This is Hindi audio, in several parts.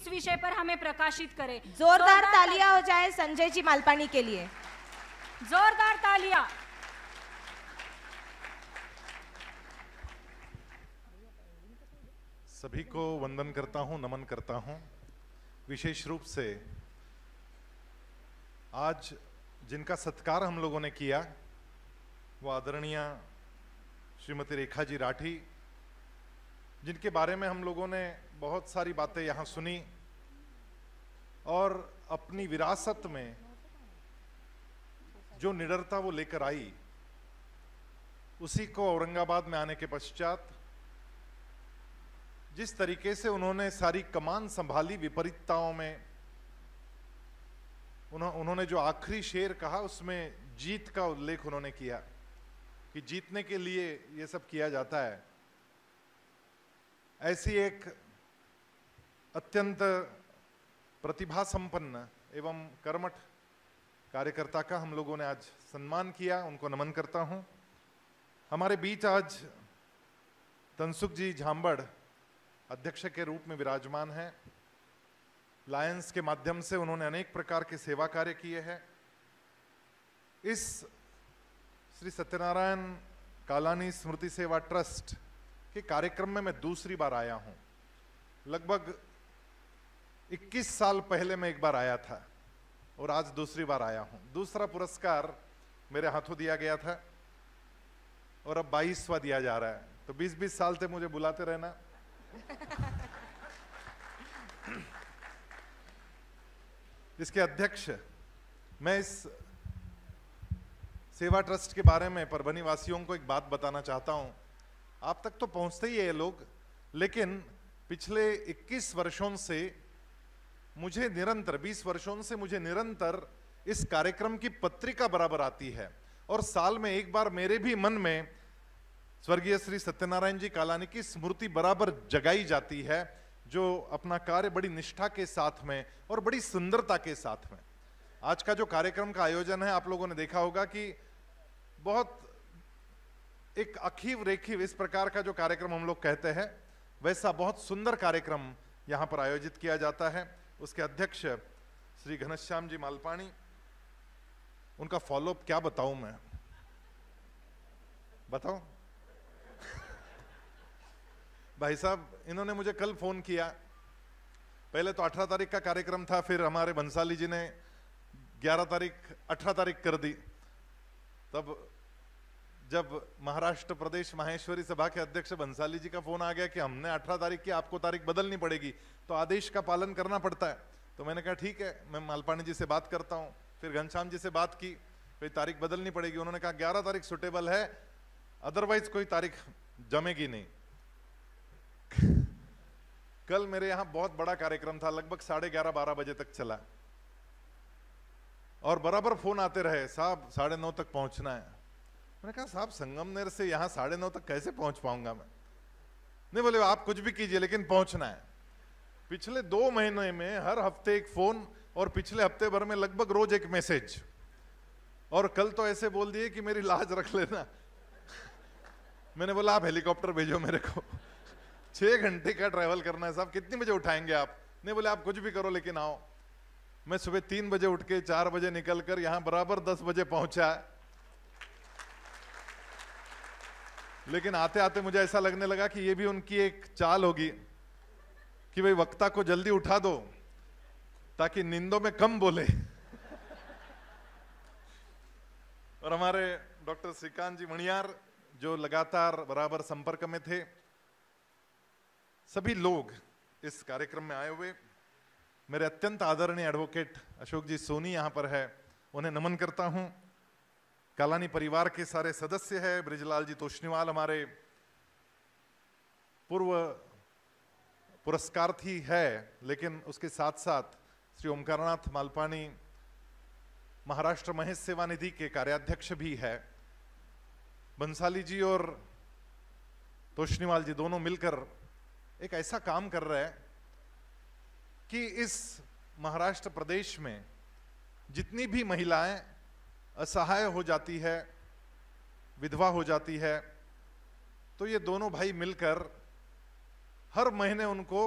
इस विषय पर हमें प्रकाशित करें जोरदार तालियां हो जाए संजय जी मालपानी के लिए जोरदार तालियां सभी को वंदन करता हूं नमन करता हूं विशेष रूप से आज जिनका सत्कार हम लोगों ने किया वो आदरणीय श्रीमती रेखा जी राठी जिनके बारे में हम लोगों ने बहुत सारी बातें यहाँ सुनी और अपनी विरासत में जो निडरता वो लेकर आई उसी को औरंगाबाद में आने के पश्चात जिस तरीके से उन्होंने सारी कमान संभाली विपरीतताओं में उन्होंने जो आखिरी शेर कहा उसमें जीत का उल्लेख उन्होंने किया कि जीतने के लिए ये सब किया जाता है ऐसी एक अत्यंत प्रतिभा संपन्न एवं कर्मठ कार्यकर्ता का हम लोगों ने आज सम्मान किया उनको नमन करता हूं हमारे बीच आज तनसुख जी झाम्बड़ अध्यक्ष के रूप में विराजमान हैं लायंस के माध्यम से उन्होंने अनेक प्रकार के सेवा कार्य किए हैं इस श्री सत्यनारायण कालानी स्मृति सेवा ट्रस्ट के कार्यक्रम में मैं दूसरी बार आया हूं लगभग 21 साल पहले मैं एक बार आया था और आज दूसरी बार आया हूं दूसरा पुरस्कार मेरे हाथों दिया गया था और अब बाईसवा दिया जा रहा है तो 20-20 साल से मुझे बुलाते रहना इसके अध्यक्ष मैं इस सेवा ट्रस्ट के बारे में परभनी वासियों को एक बात बताना चाहता हूं आप तक तो पहुंचते ही है लोग लेकिन पिछले 21 वर्षों से मुझे निरंतर 20 वर्षों से मुझे निरंतर इस कार्यक्रम की पत्रिका बराबर आती है और साल में एक बार मेरे भी मन में स्वर्गीय श्री सत्यनारायण जी कालानी की स्मृति बराबर जगाई जाती है जो अपना कार्य बड़ी निष्ठा के साथ में और बड़ी सुंदरता के साथ में आज का जो कार्यक्रम का आयोजन है आप लोगों ने देखा होगा कि बहुत एक अखीव रेखीव इस प्रकार का जो कार्यक्रम हम लोग कहते हैं वैसा बहुत सुंदर कार्यक्रम यहाँ पर आयोजित किया जाता है उसके अध्यक्ष श्री घनश्याम जी मालपाणी उनका फॉलोअप क्या बताऊं मैं बताओ भाई साहब इन्होंने मुझे कल फोन किया पहले तो 18 तारीख का कार्यक्रम था फिर हमारे बंसाली जी ने 11 तारीख 18 तारीख कर दी तब जब महाराष्ट्र प्रदेश माहेश्वरी सभा के अध्यक्ष बंसाली जी का फोन आ गया कि हमने 18 तारीख की आपको तारीख बदलनी पड़ेगी तो आदेश का पालन करना पड़ता है तो मैंने कहा ठीक है मैं मालपाणी जी से बात करता हूँ फिर घनश्याम जी से बात की कोई तारीख बदलनी पड़ेगी उन्होंने कहा ग्यारह तारीख सुटेबल है अदरवाइज कोई तारीख जमेगी नहीं कल मेरे यहां बहुत बड़ा कार्यक्रम था लगभग साढ़े ग्यारह बारह बजे तक चला और बराबर फोन आते रहे साहब साढ़े नौ तक पहुंचना है मैंने कहा साहब संगमनेर से यहाँ साढ़े नौ तक कैसे पहुंच पाऊंगा मैं नहीं बोले आप कुछ भी कीजिए लेकिन पहुंचना है पिछले दो महीने में हर हफ्ते एक फोन और पिछले हफ्ते भर में लगभग रोज एक मैसेज और कल तो ऐसे बोल दिए कि मेरी लाज रख लेना मैंने बोला आप हेलीकॉप्टर भेजो मेरे को छह घंटे का ट्रैवल करना है साहब कितने बजे उठाएंगे आप नहीं बोले आप कुछ भी करो लेकिन आओ मैं सुबह तीन बजे उठ के चार बजे निकल कर यहाँ बराबर दस बजे है लेकिन आते आते मुझे ऐसा लगने लगा कि ये भी उनकी एक चाल होगी कि भाई वक्ता को जल्दी उठा दो ताकि निंदों में कम बोले और हमारे डॉक्टर श्रीकांत जी मणियार जो लगातार बराबर संपर्क में थे सभी लोग इस कार्यक्रम में आए हुए मेरे अत्यंत आदरणीय एडवोकेट अशोक जी सोनी यहां पर है उन्हें नमन करता हूं कालानी परिवार के सारे सदस्य हैं ब्रिजलाल जी तोशनीवाल हमारे पूर्व पुरस्कार थी है लेकिन उसके साथ साथ श्री ओमकारनाथ मालपानी महाराष्ट्र महेश सेवा निधि के कार्याध्यक्ष भी है बंसाली जी और तोशनीवाल जी दोनों मिलकर एक ऐसा काम कर रहे हैं कि इस महाराष्ट्र प्रदेश में जितनी भी महिलाएं असहाय हो जाती है विधवा हो जाती है तो ये दोनों भाई मिलकर हर महीने उनको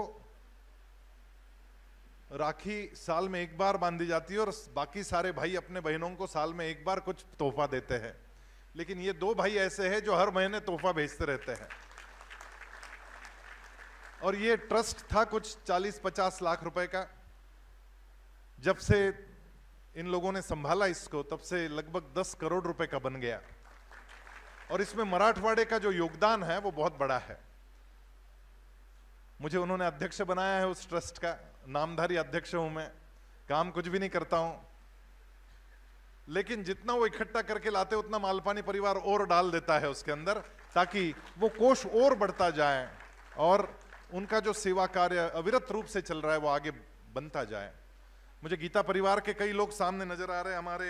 राखी साल में एक बार बांधी जाती है और बाकी सारे भाई अपने बहनों को साल में एक बार कुछ तोहफा देते हैं लेकिन ये दो भाई ऐसे हैं जो हर महीने तोहफा भेजते रहते हैं और ये ट्रस्ट था कुछ 40-50 लाख रुपए का जब से इन लोगों ने संभाला इसको तब से लगभग दस करोड़ रुपए का बन गया और इसमें मराठवाड़े का जो योगदान है वो बहुत बड़ा है मुझे उन्होंने अध्यक्ष बनाया है उस ट्रस्ट का नामधारी अध्यक्ष हूं मैं काम कुछ भी नहीं करता हूं लेकिन जितना वो इकट्ठा करके लाते उतना मालपानी परिवार और डाल देता है उसके अंदर ताकि वो कोष और बढ़ता जाए और उनका जो सेवा कार्य अविरत रूप से चल रहा है वो आगे बनता जाए मुझे गीता परिवार के कई लोग सामने नजर आ रहे हैं हमारे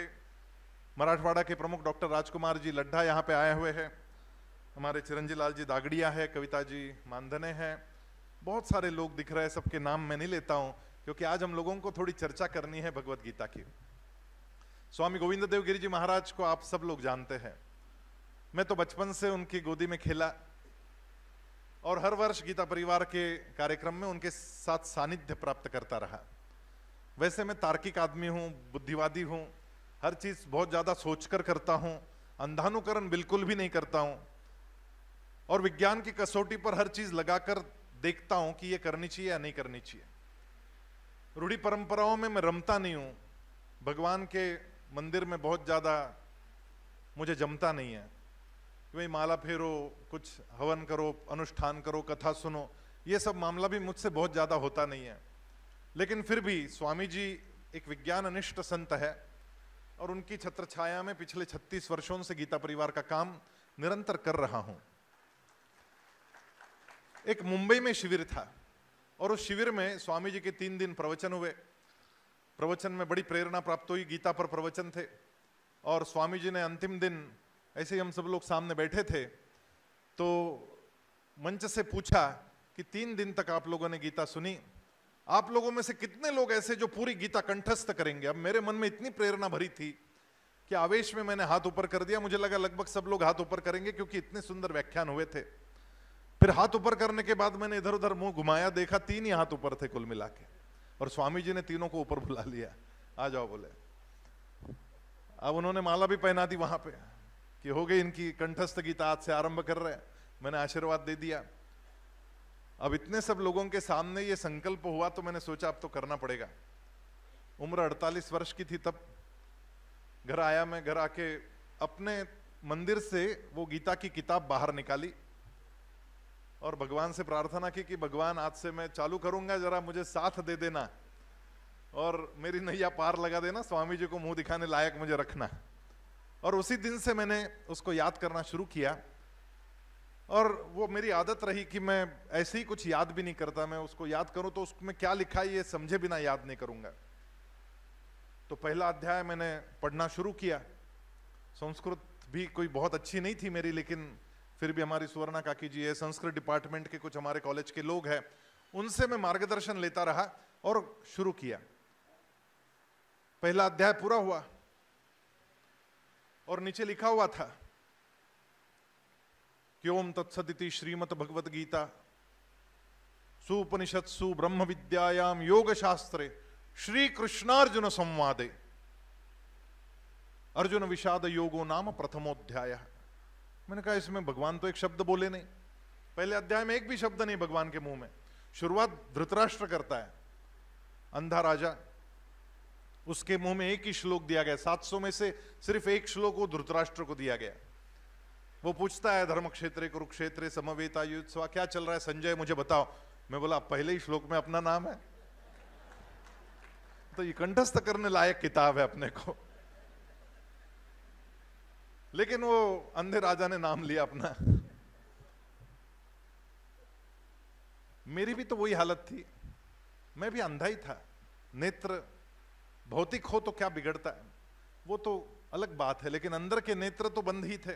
मराठवाड़ा के प्रमुख डॉक्टर राजकुमार जी लड्ढा यहाँ पे आए हुए हैं हमारे चिरंजी लाल जी दागड़िया है कविता जी मानधने हैं बहुत सारे लोग दिख रहे हैं सबके नाम मैं नहीं लेता हूँ क्योंकि आज हम लोगों को थोड़ी चर्चा करनी है भगवत गीता की स्वामी गोविंद देव गिरी जी महाराज को आप सब लोग जानते हैं मैं तो बचपन से उनकी गोदी में खेला और हर वर्ष गीता परिवार के कार्यक्रम में उनके साथ सानिध्य प्राप्त करता रहा वैसे मैं तार्किक आदमी हूँ बुद्धिवादी हूँ हर चीज़ बहुत ज़्यादा सोचकर करता हूँ अंधानुकरण बिल्कुल भी नहीं करता हूँ और विज्ञान की कसौटी पर हर चीज़ लगाकर देखता हूँ कि ये करनी चाहिए या नहीं करनी चाहिए रूढ़ी परंपराओं में मैं रमता नहीं हूँ भगवान के मंदिर में बहुत ज़्यादा मुझे जमता नहीं है कि भाई माला फेरो कुछ हवन करो अनुष्ठान करो कथा सुनो ये सब मामला भी मुझसे बहुत ज़्यादा होता नहीं है लेकिन फिर भी स्वामी जी एक विज्ञान अनिष्ट संत है और उनकी छत्र छाया में पिछले 36 वर्षों से गीता परिवार का काम निरंतर कर रहा हूं एक मुंबई में शिविर था और उस शिविर में स्वामी जी के तीन दिन प्रवचन हुए प्रवचन में बड़ी प्रेरणा प्राप्त हुई गीता पर प्रवचन थे और स्वामी जी ने अंतिम दिन ऐसे ही हम सब लोग सामने बैठे थे तो मंच से पूछा कि तीन दिन तक आप लोगों ने गीता सुनी आप लोगों में से कितने लोग ऐसे जो पूरी गीता कंठस्थ करेंगे अब मेरे मन में इतनी प्रेरणा भरी थी कि आवेश में मैंने हाथ ऊपर कर दिया मुझे लगा लगभग सब लोग हाथ ऊपर करेंगे क्योंकि इतने सुंदर व्याख्यान हुए थे फिर हाथ ऊपर करने के बाद मैंने इधर उधर मुंह घुमाया देखा तीन ही हाथ ऊपर थे कुल मिला के और स्वामी जी ने तीनों को ऊपर बुला लिया आ जाओ बोले अब उन्होंने माला भी पहना दी वहां पे कि हो गई इनकी कंठस्थ गीता आज से आरंभ कर रहे हैं मैंने आशीर्वाद दे दिया अब इतने सब लोगों के सामने ये संकल्प हुआ तो मैंने सोचा अब तो करना पड़ेगा उम्र 48 वर्ष की थी तब घर आया मैं घर आके अपने मंदिर से वो गीता की किताब बाहर निकाली और भगवान से प्रार्थना की कि भगवान आज से मैं चालू करूंगा जरा मुझे साथ दे देना और मेरी नैया पार लगा देना स्वामी जी को मुंह दिखाने लायक मुझे रखना और उसी दिन से मैंने उसको याद करना शुरू किया और वो मेरी आदत रही कि मैं ऐसे ही कुछ याद भी नहीं करता मैं उसको याद करूं तो उसमें क्या लिखा है ये समझे बिना याद नहीं करूंगा तो पहला अध्याय मैंने पढ़ना शुरू किया संस्कृत भी कोई बहुत अच्छी नहीं थी मेरी लेकिन फिर भी हमारी सुवर्णा काकी जी है संस्कृत डिपार्टमेंट के कुछ हमारे कॉलेज के लोग हैं उनसे मैं मार्गदर्शन लेता रहा और शुरू किया पहला अध्याय पूरा हुआ और नीचे लिखा हुआ था क्यों तत्सदिति श्रीमद भगवद गीता सुपनिषत्सु ब्रह्म विद्यायाम योग शास्त्रे श्री कृष्णार्जुन संवादे अर्जुन विषाद योगो नाम प्रथमोध्याय मैंने कहा इसमें भगवान तो एक शब्द बोले नहीं पहले अध्याय में एक भी शब्द नहीं भगवान के मुंह में शुरुआत धृतराष्ट्र करता है अंधा राजा उसके मुंह में एक ही श्लोक दिया गया 700 में से सिर्फ एक श्लोक वो धृतराष्ट्र को दिया गया वो पूछता है धर्म क्षेत्र कुरुक्षेत्र समवेता स्वा क्या चल रहा है संजय मुझे बताओ मैं बोला पहले ही श्लोक में अपना नाम है तो ये कंठस्थ करने लायक किताब है अपने को लेकिन वो अंधे राजा ने नाम लिया अपना मेरी भी तो वही हालत थी मैं भी अंधा ही था नेत्र भौतिक हो तो क्या बिगड़ता है वो तो अलग बात है लेकिन अंदर के नेत्र तो बंद ही थे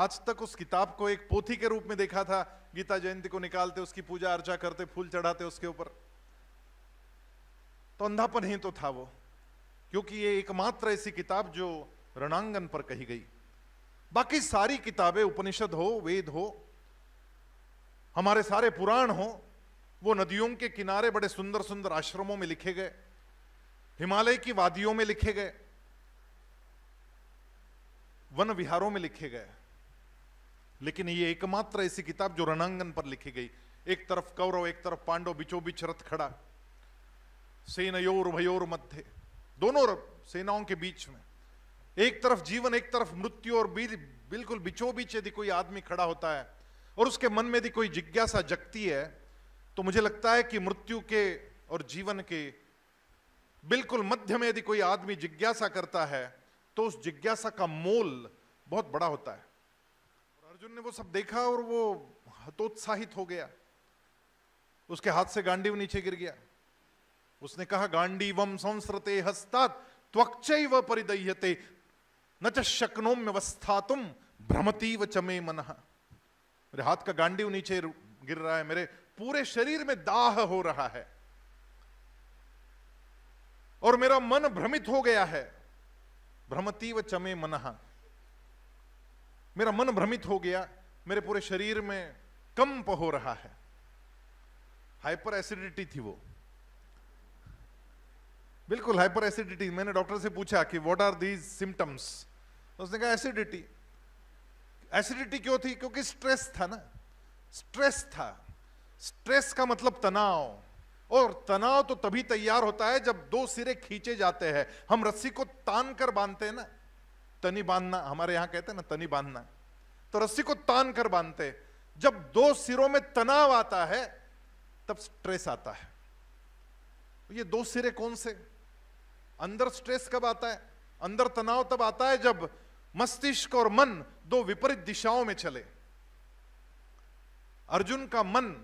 आज तक उस किताब को एक पोथी के रूप में देखा था गीता जयंती को निकालते उसकी पूजा अर्चा करते फूल चढ़ाते उसके ऊपर तो अंधापन ही तो था वो क्योंकि ये एकमात्र ऐसी किताब जो रणांगन पर कही गई बाकी सारी किताबें उपनिषद हो वेद हो हमारे सारे पुराण हो वो नदियों के किनारे बड़े सुंदर सुंदर आश्रमों में लिखे गए हिमालय की वादियों में लिखे गए वन विहारों में लिखे गए लेकिन ये एकमात्र ऐसी किताब जो रणांगन पर लिखी गई एक तरफ कौरव एक तरफ पांडव बिचो बीच रथ खड़ा सेनयोर भयोर मध्य दोनों सेनाओं के बीच में एक तरफ जीवन एक तरफ मृत्यु और बिल्कुल बिचो बीच यदि कोई आदमी खड़ा होता है और उसके मन में यदि कोई जिज्ञासा जगती है तो मुझे लगता है कि मृत्यु के और जीवन के बिल्कुल मध्य में यदि कोई आदमी जिज्ञासा करता है तो उस जिज्ञासा का मोल बहुत बड़ा होता है अर्जुन ने वो सब देखा और वो हतोत्साहित हो गया उसके हाथ से गांडीव नीचे गिर गया उसने कहा वम संस्रते हस्तात व परिदह्यते न चकनोम व्यवस्था तुम भ्रमती व चमे मन मेरे हाथ का गांडीव नीचे गिर रहा है मेरे पूरे शरीर में दाह हो रहा है और मेरा मन भ्रमित हो गया है भ्रमती व चमे मनहा मेरा मन भ्रमित हो गया मेरे पूरे शरीर में कंप हो रहा है हाइपर एसिडिटी थी वो बिल्कुल हाइपर एसिडिटी मैंने डॉक्टर से पूछा कि व्हाट आर दीज सिम्टम्स उसने कहा एसिडिटी एसिडिटी क्यों थी क्योंकि स्ट्रेस था ना स्ट्रेस था स्ट्रेस का मतलब तनाव और तनाव तो तभी तैयार होता है जब दो सिरे खींचे जाते हैं हम रस्सी को तान कर बांधते हैं ना तनी बांधना हमारे यहां कहते हैं ना तनी बांधना तो रस्सी को तान कर बांधते जब दो सिरों में तनाव आता है तब स्ट्रेस आता है तो ये दो सिरे कौन से अंदर स्ट्रेस कब आता है अंदर तनाव तब आता है जब मस्तिष्क और मन दो विपरीत दिशाओं में चले अर्जुन का मन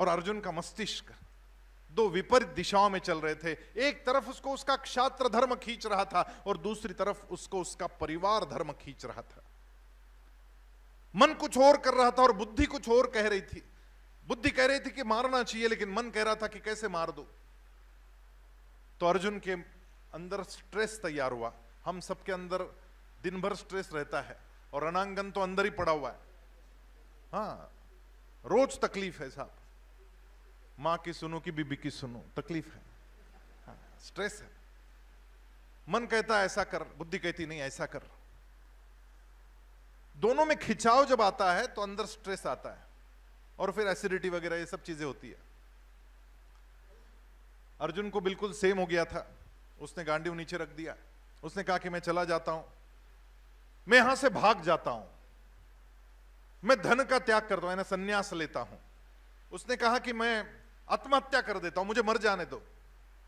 और अर्जुन का मस्तिष्क दो विपरीत दिशाओं में चल रहे थे एक तरफ उसको उसका क्षात्र धर्म खींच रहा था और दूसरी तरफ उसको उसका परिवार धर्म खींच रहा था मन कुछ और कर रहा था और बुद्धि कुछ और कह रही थी बुद्धि कह रही थी कि मारना चाहिए लेकिन मन कह रहा था कि कैसे मार दो तो अर्जुन के अंदर स्ट्रेस तैयार हुआ हम सबके अंदर दिन भर स्ट्रेस रहता है और रणांगन तो अंदर ही पड़ा हुआ है हाँ रोज तकलीफ है साहब माँ की सुनो कि बीबी की सुनो तकलीफ है हाँ, स्ट्रेस है मन कहता ऐसा कर बुद्धि कहती नहीं ऐसा कर दोनों में खिंचाव जब आता है तो अंदर स्ट्रेस आता है और फिर एसिडिटी वगैरह ये सब चीजें होती है अर्जुन को बिल्कुल सेम हो गया था उसने गांडी नीचे रख दिया उसने कहा कि मैं चला जाता हूं मैं यहां से भाग जाता हूं मैं धन का त्याग करता हूं संन्यास लेता हूं उसने कहा कि मैं आत्महत्या कर देता हूं मुझे मर जाने दो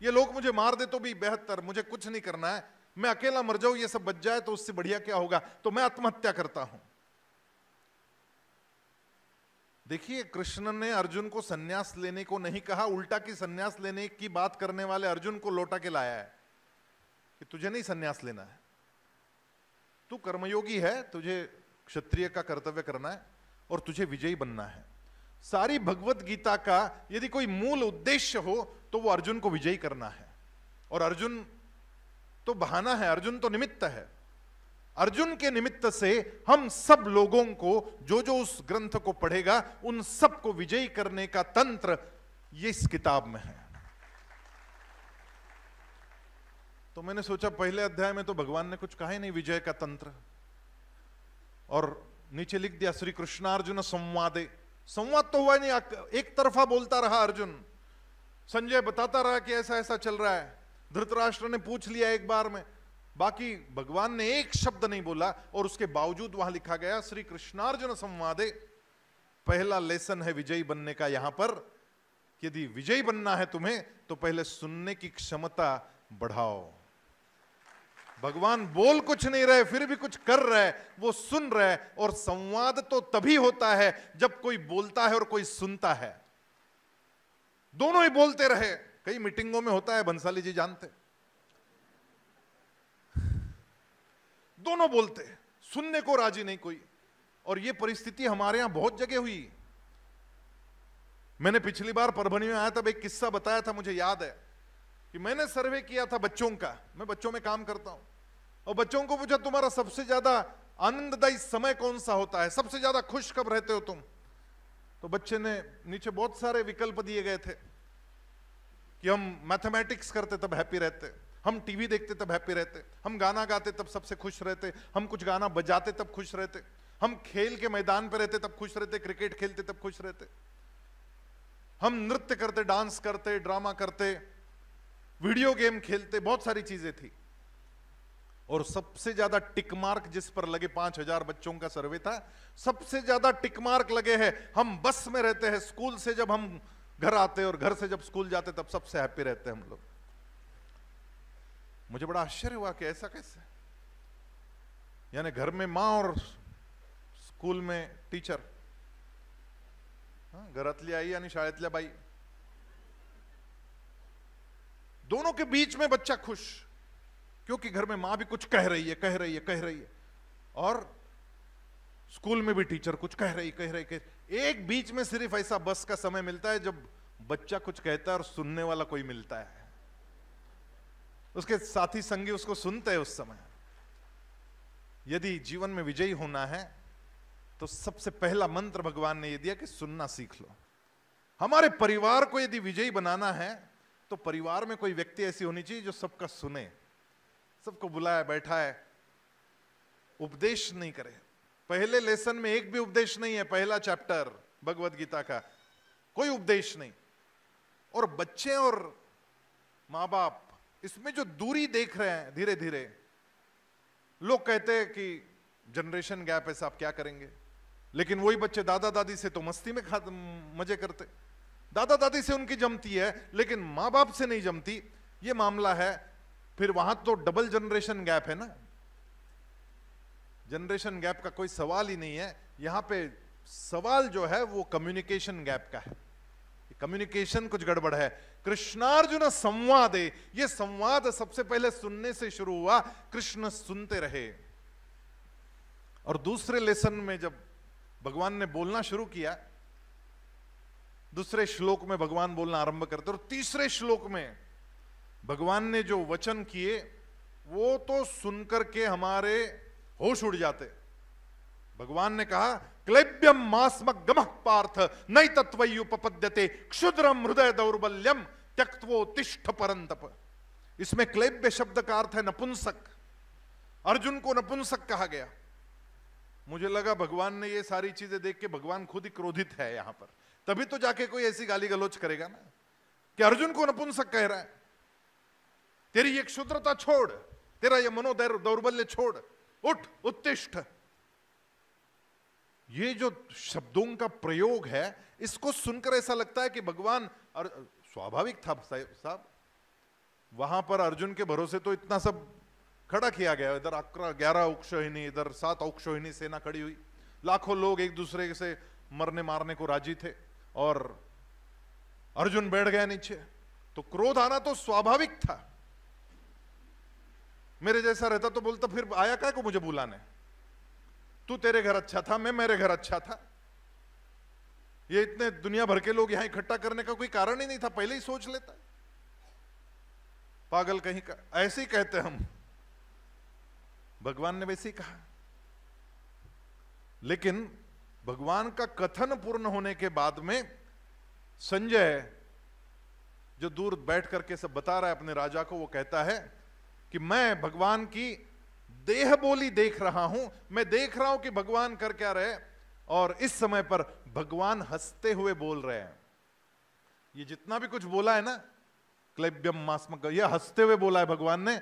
ये लोग मुझे मार दे तो भी बेहतर मुझे कुछ नहीं करना है मैं अकेला मर जाऊं ये सब बच जाए तो उससे बढ़िया क्या होगा तो मैं आत्महत्या करता हूं देखिए कृष्ण ने अर्जुन को सन्यास लेने को नहीं कहा उल्टा की सन्यास लेने की बात करने वाले अर्जुन को लौटा के लाया है कि तुझे नहीं सन्यास लेना है तू कर्मयोगी है तुझे क्षत्रिय का कर्तव्य करना है और तुझे विजयी बनना है सारी भगवत गीता का यदि कोई मूल उद्देश्य हो तो वो अर्जुन को विजयी करना है और अर्जुन तो बहाना है अर्जुन तो निमित्त है अर्जुन के निमित्त से हम सब लोगों को जो जो उस ग्रंथ को पढ़ेगा उन सबको विजयी करने का तंत्र ये इस किताब में है तो मैंने सोचा पहले अध्याय में तो भगवान ने कुछ कहा ही नहीं विजय का तंत्र और नीचे लिख दिया श्री कृष्णार्जुन संवादे संवाद तो हुआ नहीं एक तरफा बोलता रहा अर्जुन संजय बताता रहा कि ऐसा ऐसा चल रहा है धृतराष्ट्र ने पूछ लिया एक बार में बाकी भगवान ने एक शब्द नहीं बोला और उसके बावजूद वहां लिखा गया श्री कृष्णार्जुन संवादे पहला लेसन है विजयी बनने का यहां पर यदि विजयी बनना है तुम्हें तो पहले सुनने की क्षमता बढ़ाओ भगवान बोल कुछ नहीं रहे फिर भी कुछ कर रहे वो सुन रहे और संवाद तो तभी होता है जब कोई बोलता है और कोई सुनता है दोनों ही बोलते रहे कई मीटिंगों में होता है बंसाली जी जानते दोनों बोलते सुनने को राजी नहीं कोई और ये परिस्थिति हमारे यहां बहुत जगह हुई मैंने पिछली बार परभनी में आया तब एक किस्सा बताया था मुझे याद है कि मैंने सर्वे किया था बच्चों का मैं बच्चों में काम करता हूं और बच्चों को पूछा तुम्हारा सबसे ज्यादा आनंददायी समय कौन सा होता है सबसे ज्यादा खुश कब रहते हो तुम तो बच्चे ने नीचे बहुत सारे विकल्प दिए गए थे कि हम मैथमेटिक्स करते तब हैप्पी रहते हम टीवी देखते तब हैप्पी रहते हम गाना गाते तब सबसे खुश रहते हम कुछ गाना बजाते तब खुश रहते हम खेल के मैदान पर रहते तब खुश रहते क्रिकेट खेलते तब खुश रहते हम नृत्य करते डांस करते ड्रामा करते वीडियो गेम खेलते बहुत सारी चीजें थी और सबसे ज्यादा टिक मार्क जिस पर लगे पांच हजार बच्चों का सर्वे था सबसे ज्यादा टिक मार्क लगे हैं हम बस में रहते हैं स्कूल से जब हम घर आते और घर से जब स्कूल जाते तब सबसे हैप्पी रहते हैं हम लोग मुझे बड़ा आश्चर्य हुआ कि ऐसा कैसे यानी घर में मां और स्कूल में टीचर हाँ, घर आई यानी शायद बाई दोनों के बीच में बच्चा खुश क्योंकि घर में मां भी कुछ कह रही है कह रही है कह रही है और स्कूल में भी टीचर कुछ कह रही कह रही कह एक बीच में सिर्फ ऐसा बस का समय मिलता है जब बच्चा कुछ कहता है और सुनने वाला कोई मिलता है उसके साथी संगी उसको सुनते हैं उस समय यदि जीवन में विजयी होना है तो सबसे पहला मंत्र भगवान ने यह दिया कि सुनना सीख लो हमारे परिवार को यदि विजयी बनाना है तो परिवार में कोई व्यक्ति ऐसी होनी चाहिए जो सबका सुने सबको बुलाया बैठा है उपदेश नहीं करे पहले लेसन में एक भी उपदेश नहीं है पहला चैप्टर भगवत गीता का कोई उपदेश नहीं और बच्चे और माँ बाप इसमें जो दूरी देख रहे हैं धीरे धीरे लोग कहते हैं कि जनरेशन गैप है साहब क्या करेंगे लेकिन वही बच्चे दादा दादी से तो मस्ती में खा मजे करते दादा दादी से उनकी जमती है लेकिन माँ बाप से नहीं जमती ये मामला है फिर वहां तो डबल जनरेशन गैप है ना जनरेशन गैप का कोई सवाल ही नहीं है यहां पे सवाल जो है वो कम्युनिकेशन गैप का है कम्युनिकेशन कुछ गड़बड़ है कृष्णार्जुन संवाद ये संवाद सबसे पहले सुनने से शुरू हुआ कृष्ण सुनते रहे और दूसरे लेसन में जब भगवान ने बोलना शुरू किया दूसरे श्लोक में भगवान बोलना आरंभ करते और तीसरे श्लोक में भगवान ने जो वचन किए वो तो सुनकर के हमारे होश उड़ जाते भगवान ने कहा क्लेब्यम मास्मक गमक पार्थ नई तत्वपद्यते क्षुद्रम हृदय दौर्बल्यम त्यक्तो तिष्ठ परंतप इसमें क्लेब्य शब्द का अर्थ है नपुंसक अर्जुन को नपुंसक कहा गया मुझे लगा भगवान ने ये सारी चीजें देख के भगवान खुद ही क्रोधित है यहां पर तभी तो जाके कोई ऐसी गाली गलोच करेगा ना कि अर्जुन को नपुंसक कह रहा है तेरी ये क्षुद्रता छोड़ तेरा ये मनोदैर दौर्बल्य छोड़ उठ उत्तिष्ठ ये जो शब्दों का प्रयोग है इसको सुनकर ऐसा लगता है कि भगवान और स्वाभाविक था साहब वहां पर अर्जुन के भरोसे तो इतना सब खड़ा किया गया इधर अक्र ग्यारह औक्ष इधर सात औक्षोहिनी सेना खड़ी हुई लाखों लोग एक दूसरे से मरने मारने को राजी थे और अर्जुन बैठ गया नीचे तो क्रोध आना तो स्वाभाविक था मेरे जैसा रहता तो बोलता फिर आया क्या को मुझे बुलाने तू तेरे घर अच्छा था मैं मेरे घर अच्छा था ये इतने दुनिया भर के लोग यहां इकट्ठा करने का कोई कारण ही नहीं था पहले ही सोच लेता पागल कहीं का ऐसे ही कहते हम भगवान ने वैसे ही कहा लेकिन भगवान का कथन पूर्ण होने के बाद में संजय जो दूर बैठ करके सब बता रहा है अपने राजा को वो कहता है कि मैं भगवान की देह बोली देख रहा हूं मैं देख रहा हूं कि भगवान कर क्या रहे और इस समय पर भगवान हंसते हुए बोल रहे हैं ये जितना भी कुछ बोला है ना क्लेब्यम मास्मक यह हंसते हुए बोला है भगवान ने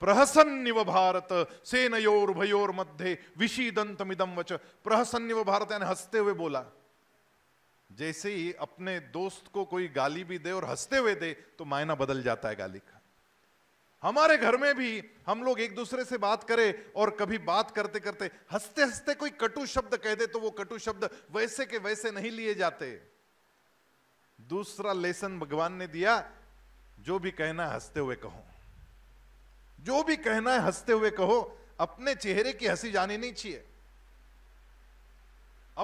प्रहसन्निव भारत सेनयोर भयोर मध्य मिदम वच प्रहसन्निव भारत यानी हंसते हुए बोला जैसे ही अपने दोस्त को कोई गाली भी दे और हंसते हुए दे तो मायना बदल जाता है गाली का हमारे घर में भी हम लोग एक दूसरे से बात करें और कभी बात करते करते हंसते हंसते कोई कटु शब्द कह दे तो वो कटु शब्द वैसे के वैसे नहीं लिए जाते दूसरा लेसन भगवान ने दिया जो भी कहना है हंसते हुए कहो जो भी कहना है हंसते हुए कहो अपने चेहरे की हंसी जानी नहीं चाहिए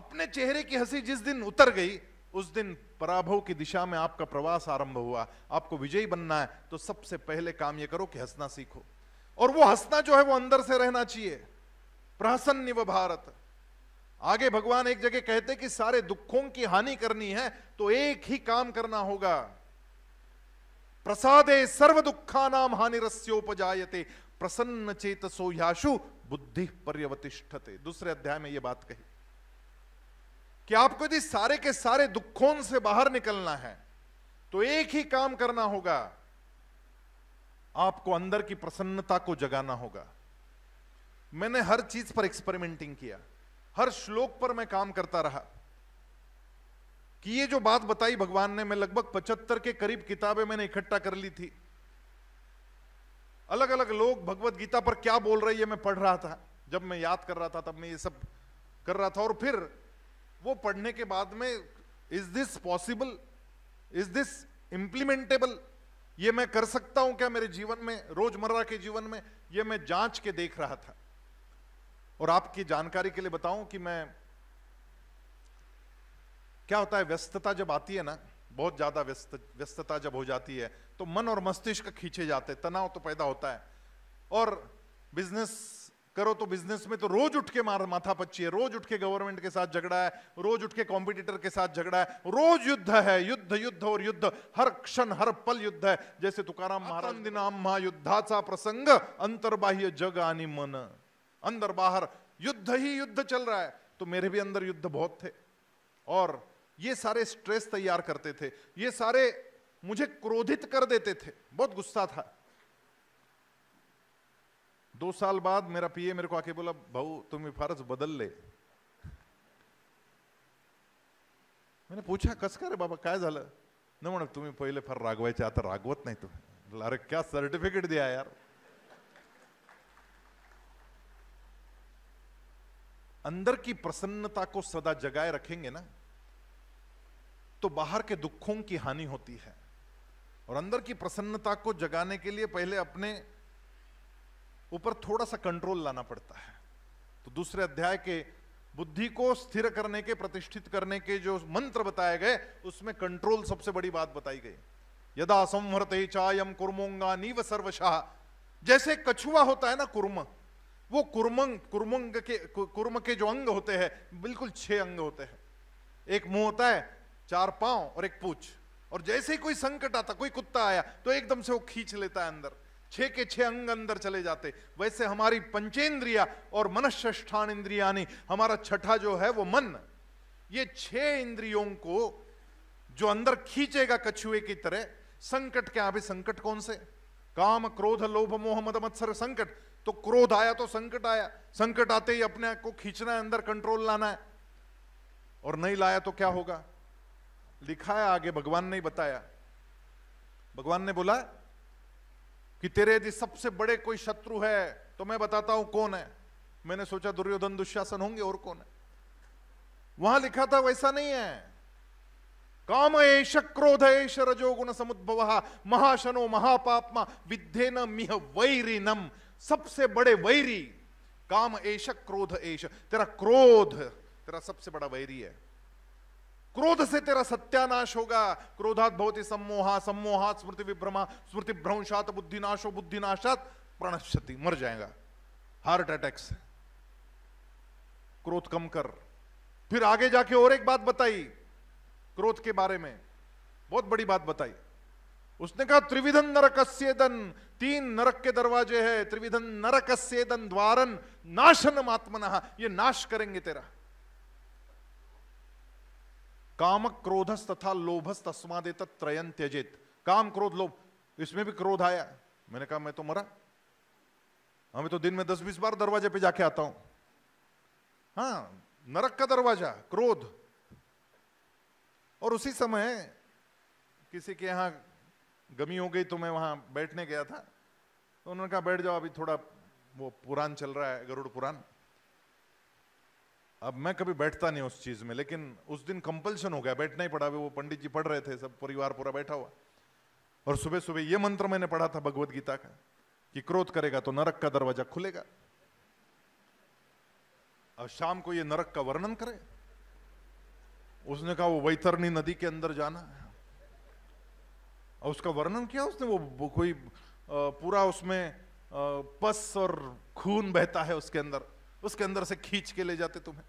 अपने चेहरे की हंसी जिस दिन उतर गई उस दिन पराभव की दिशा में आपका प्रवास आरंभ हुआ आपको विजयी बनना है तो सबसे पहले काम यह करो कि हंसना सीखो और वो हंसना जो है वो अंदर से रहना चाहिए प्रहसन व भारत आगे भगवान एक जगह कहते कि सारे दुखों की हानि करनी है तो एक ही काम करना होगा प्रसादे सर्व दुखा नाम हानि रस्योपजाते प्रसन्न चेतसो याशु बुद्धि पर्यवतिष्ठते दूसरे अध्याय में यह बात कही कि आपको यदि सारे के सारे दुखों से बाहर निकलना है तो एक ही काम करना होगा आपको अंदर की प्रसन्नता को जगाना होगा मैंने हर चीज पर एक्सपेरिमेंटिंग किया हर श्लोक पर मैं काम करता रहा कि ये जो बात बताई भगवान ने मैं लगभग पचहत्तर के करीब किताबें मैंने इकट्ठा कर ली थी अलग अलग लोग भगवत गीता पर क्या बोल रही है मैं पढ़ रहा था जब मैं याद कर रहा था तब मैं ये सब कर रहा था और फिर वो पढ़ने के बाद में is this possible is this implementable ये मैं कर सकता हूं क्या मेरे जीवन में रोजमर्रा के जीवन में ये मैं जांच के देख रहा था और आपकी जानकारी के लिए बताऊं कि मैं क्या होता है व्यस्तता जब आती है ना बहुत ज्यादा व्यस्त व्यस्तता जब हो जाती है तो मन और मस्तिष्क खींचे जाते तनाव तो पैदा होता है और बिजनेस करो तो बिजनेस में तो रोज उठ के मार माथा पच्ची है रोज उठ के गवर्नमेंट के साथ झगड़ा है रोज उठ के कॉम्पिटिटर के साथ झगड़ा है रोज युद्ध है युद्ध युद्ध और युद्ध हर क्षण हर पल युद्ध है जैसे तुकाराम महाराज दिनाम महायुद्धाचा प्रसंग अंतर्बाह्य जग आनी मन अंदर बाहर युद्ध ही युद्ध चल रहा है तो मेरे भी अंदर युद्ध बहुत थे और ये सारे स्ट्रेस तैयार करते थे ये सारे मुझे क्रोधित कर देते थे बहुत गुस्सा था दो साल बाद मेरा पीए मेरे को आके बोला भाऊ तुम्हें फर्ज बदल ले मैंने पूछा कस कर बाबा काय झालं न तुम्ही पहिले फार रागवायचे आता रागवत नाही तुम्ही अरे क्या सर्टिफिकेट दिया यार अंदर की प्रसन्नता को सदा जगाए रखेंगे ना तो बाहर के दुखों की हानि होती है और अंदर की प्रसन्नता को जगाने के लिए पहले अपने ऊपर थोड़ा सा कंट्रोल लाना पड़ता है तो दूसरे अध्याय के बुद्धि को स्थिर करने के प्रतिष्ठित करने के जो मंत्र बताए गए उसमें कंट्रोल सबसे बड़ी बात बताई गई यदा संहरते चायम कुरमोंगा नीव सर्वशाह जैसे कछुआ होता है ना कुर्म वो कुर्मंग कुर्मंग के कुर्म के जो अंग होते हैं बिल्कुल छह अंग होते हैं एक मुंह होता है चार पांव और एक पूछ और जैसे ही कोई संकट आता कोई कुत्ता आया तो एकदम से वो खींच लेता है अंदर छे के छे अंग अंदर चले जाते वैसे हमारी पंचेंद्रिया और मनष्ठान इंद्रिया हमारा छठा जो है वो मन ये छह इंद्रियों को जो अंदर खींचेगा कछुए की तरह संकट क्या अभी संकट कौन से काम क्रोध लोभ मोह मद मत्सर संकट तो क्रोध आया तो संकट आया संकट आते ही अपने आप को खींचना है अंदर कंट्रोल लाना है और नहीं लाया तो क्या होगा लिखा है आगे भगवान ने बताया भगवान ने बोला कि तेरे यदि सबसे बड़े कोई शत्रु है तो मैं बताता हूं कौन है मैंने सोचा दुर्योधन दुशासन होंगे और कौन है वहां लिखा था वैसा नहीं है काम एश क्रोध एश रजोगुण समुद्भव महाशनो महापापमा न मिह नम सबसे बड़े वैरी काम एश क्रोध एश तेरा क्रोध तेरा सबसे बड़ा वैरी है क्रोध से तेरा सत्यानाश होगा क्रोधात भवती सम्मोहा सम्मोहात स्मृति विभ्रमा स्मृति भ्रंशात बुद्धिनाशो बुद्धिनाशात प्रणश्यति मर जाएगा हार्ट अटैक से क्रोध कम कर फिर आगे जाके और एक बात बताई क्रोध के बारे में बहुत बड़ी बात बताई उसने कहा त्रिविधन नरक सेदन तीन नरक के दरवाजे हैं त्रिविधन नरक सेदन द्वारन नाशन आत्मना ये नाश करेंगे तेरा काम क्रोधस तथा लोभस तस्माद त्रयन त्यजित काम क्रोध लोभ इसमें भी क्रोध आया मैंने कहा मैं तो मरा हमें तो दिन में दस बीस बार दरवाजे पे जाके आता हूं हाँ नरक का दरवाजा क्रोध और उसी समय किसी के यहां गमी हो गई तो मैं वहां बैठने गया था तो उन्होंने कहा बैठ जाओ अभी थोड़ा वो पुराण चल रहा है गरुड़ पुराण अब मैं कभी बैठता नहीं उस चीज में लेकिन उस दिन कंपल्शन हो गया बैठना ही पड़ा वो पंडित जी पढ़ रहे थे सब परिवार पूरा बैठा हुआ और सुबह सुबह ये मंत्र मैंने पढ़ा था भगवत गीता का कि क्रोध करेगा तो नरक का दरवाजा खुलेगा और शाम को ये नरक का वर्णन करे उसने कहा वो वैतरणी नदी के अंदर जाना है और उसका वर्णन किया उसने वो कोई पूरा उसमें पस और खून बहता है उसके अंदर उसके अंदर से खींच के ले जाते तुम्हें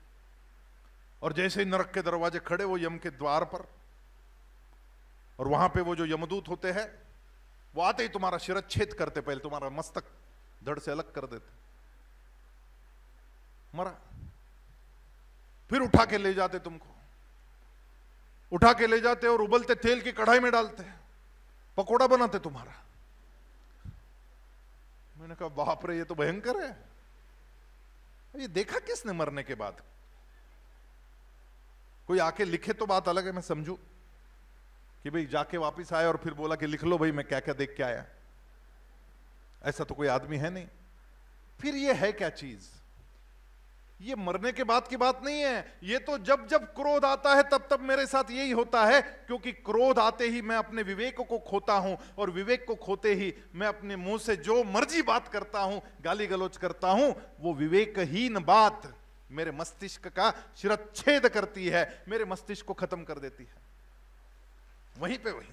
और जैसे ही नरक के दरवाजे खड़े वो यम के द्वार पर और वहां पे वो जो यमदूत होते हैं वो आते ही तुम्हारा शिरच्छेद करते पहले तुम्हारा मस्तक धड़ से अलग कर देते मरा फिर उठा के ले जाते तुमको उठा के ले जाते और उबलते तेल की कढ़ाई में डालते पकोड़ा बनाते तुम्हारा मैंने कहा बाप रे ये तो भयंकर है ये देखा किसने मरने के बाद कोई आके लिखे तो बात अलग है मैं समझू कि भाई जाके वापस आया और फिर बोला कि लिख लो भाई मैं क्या क्या देख के आया ऐसा तो कोई आदमी है नहीं फिर ये है क्या चीज़ ये मरने के बाद की बात नहीं है ये तो जब जब क्रोध आता है तब तब मेरे साथ यही होता है क्योंकि क्रोध आते ही मैं अपने विवेक को खोता हूं और विवेक को खोते ही मैं अपने मुंह से जो मर्जी बात करता हूं गाली गलोच करता हूं वो विवेकहीन बात मेरे मस्तिष्क का शिरच्छेद करती है मेरे मस्तिष्क को खत्म कर देती है वहीं पे वहीं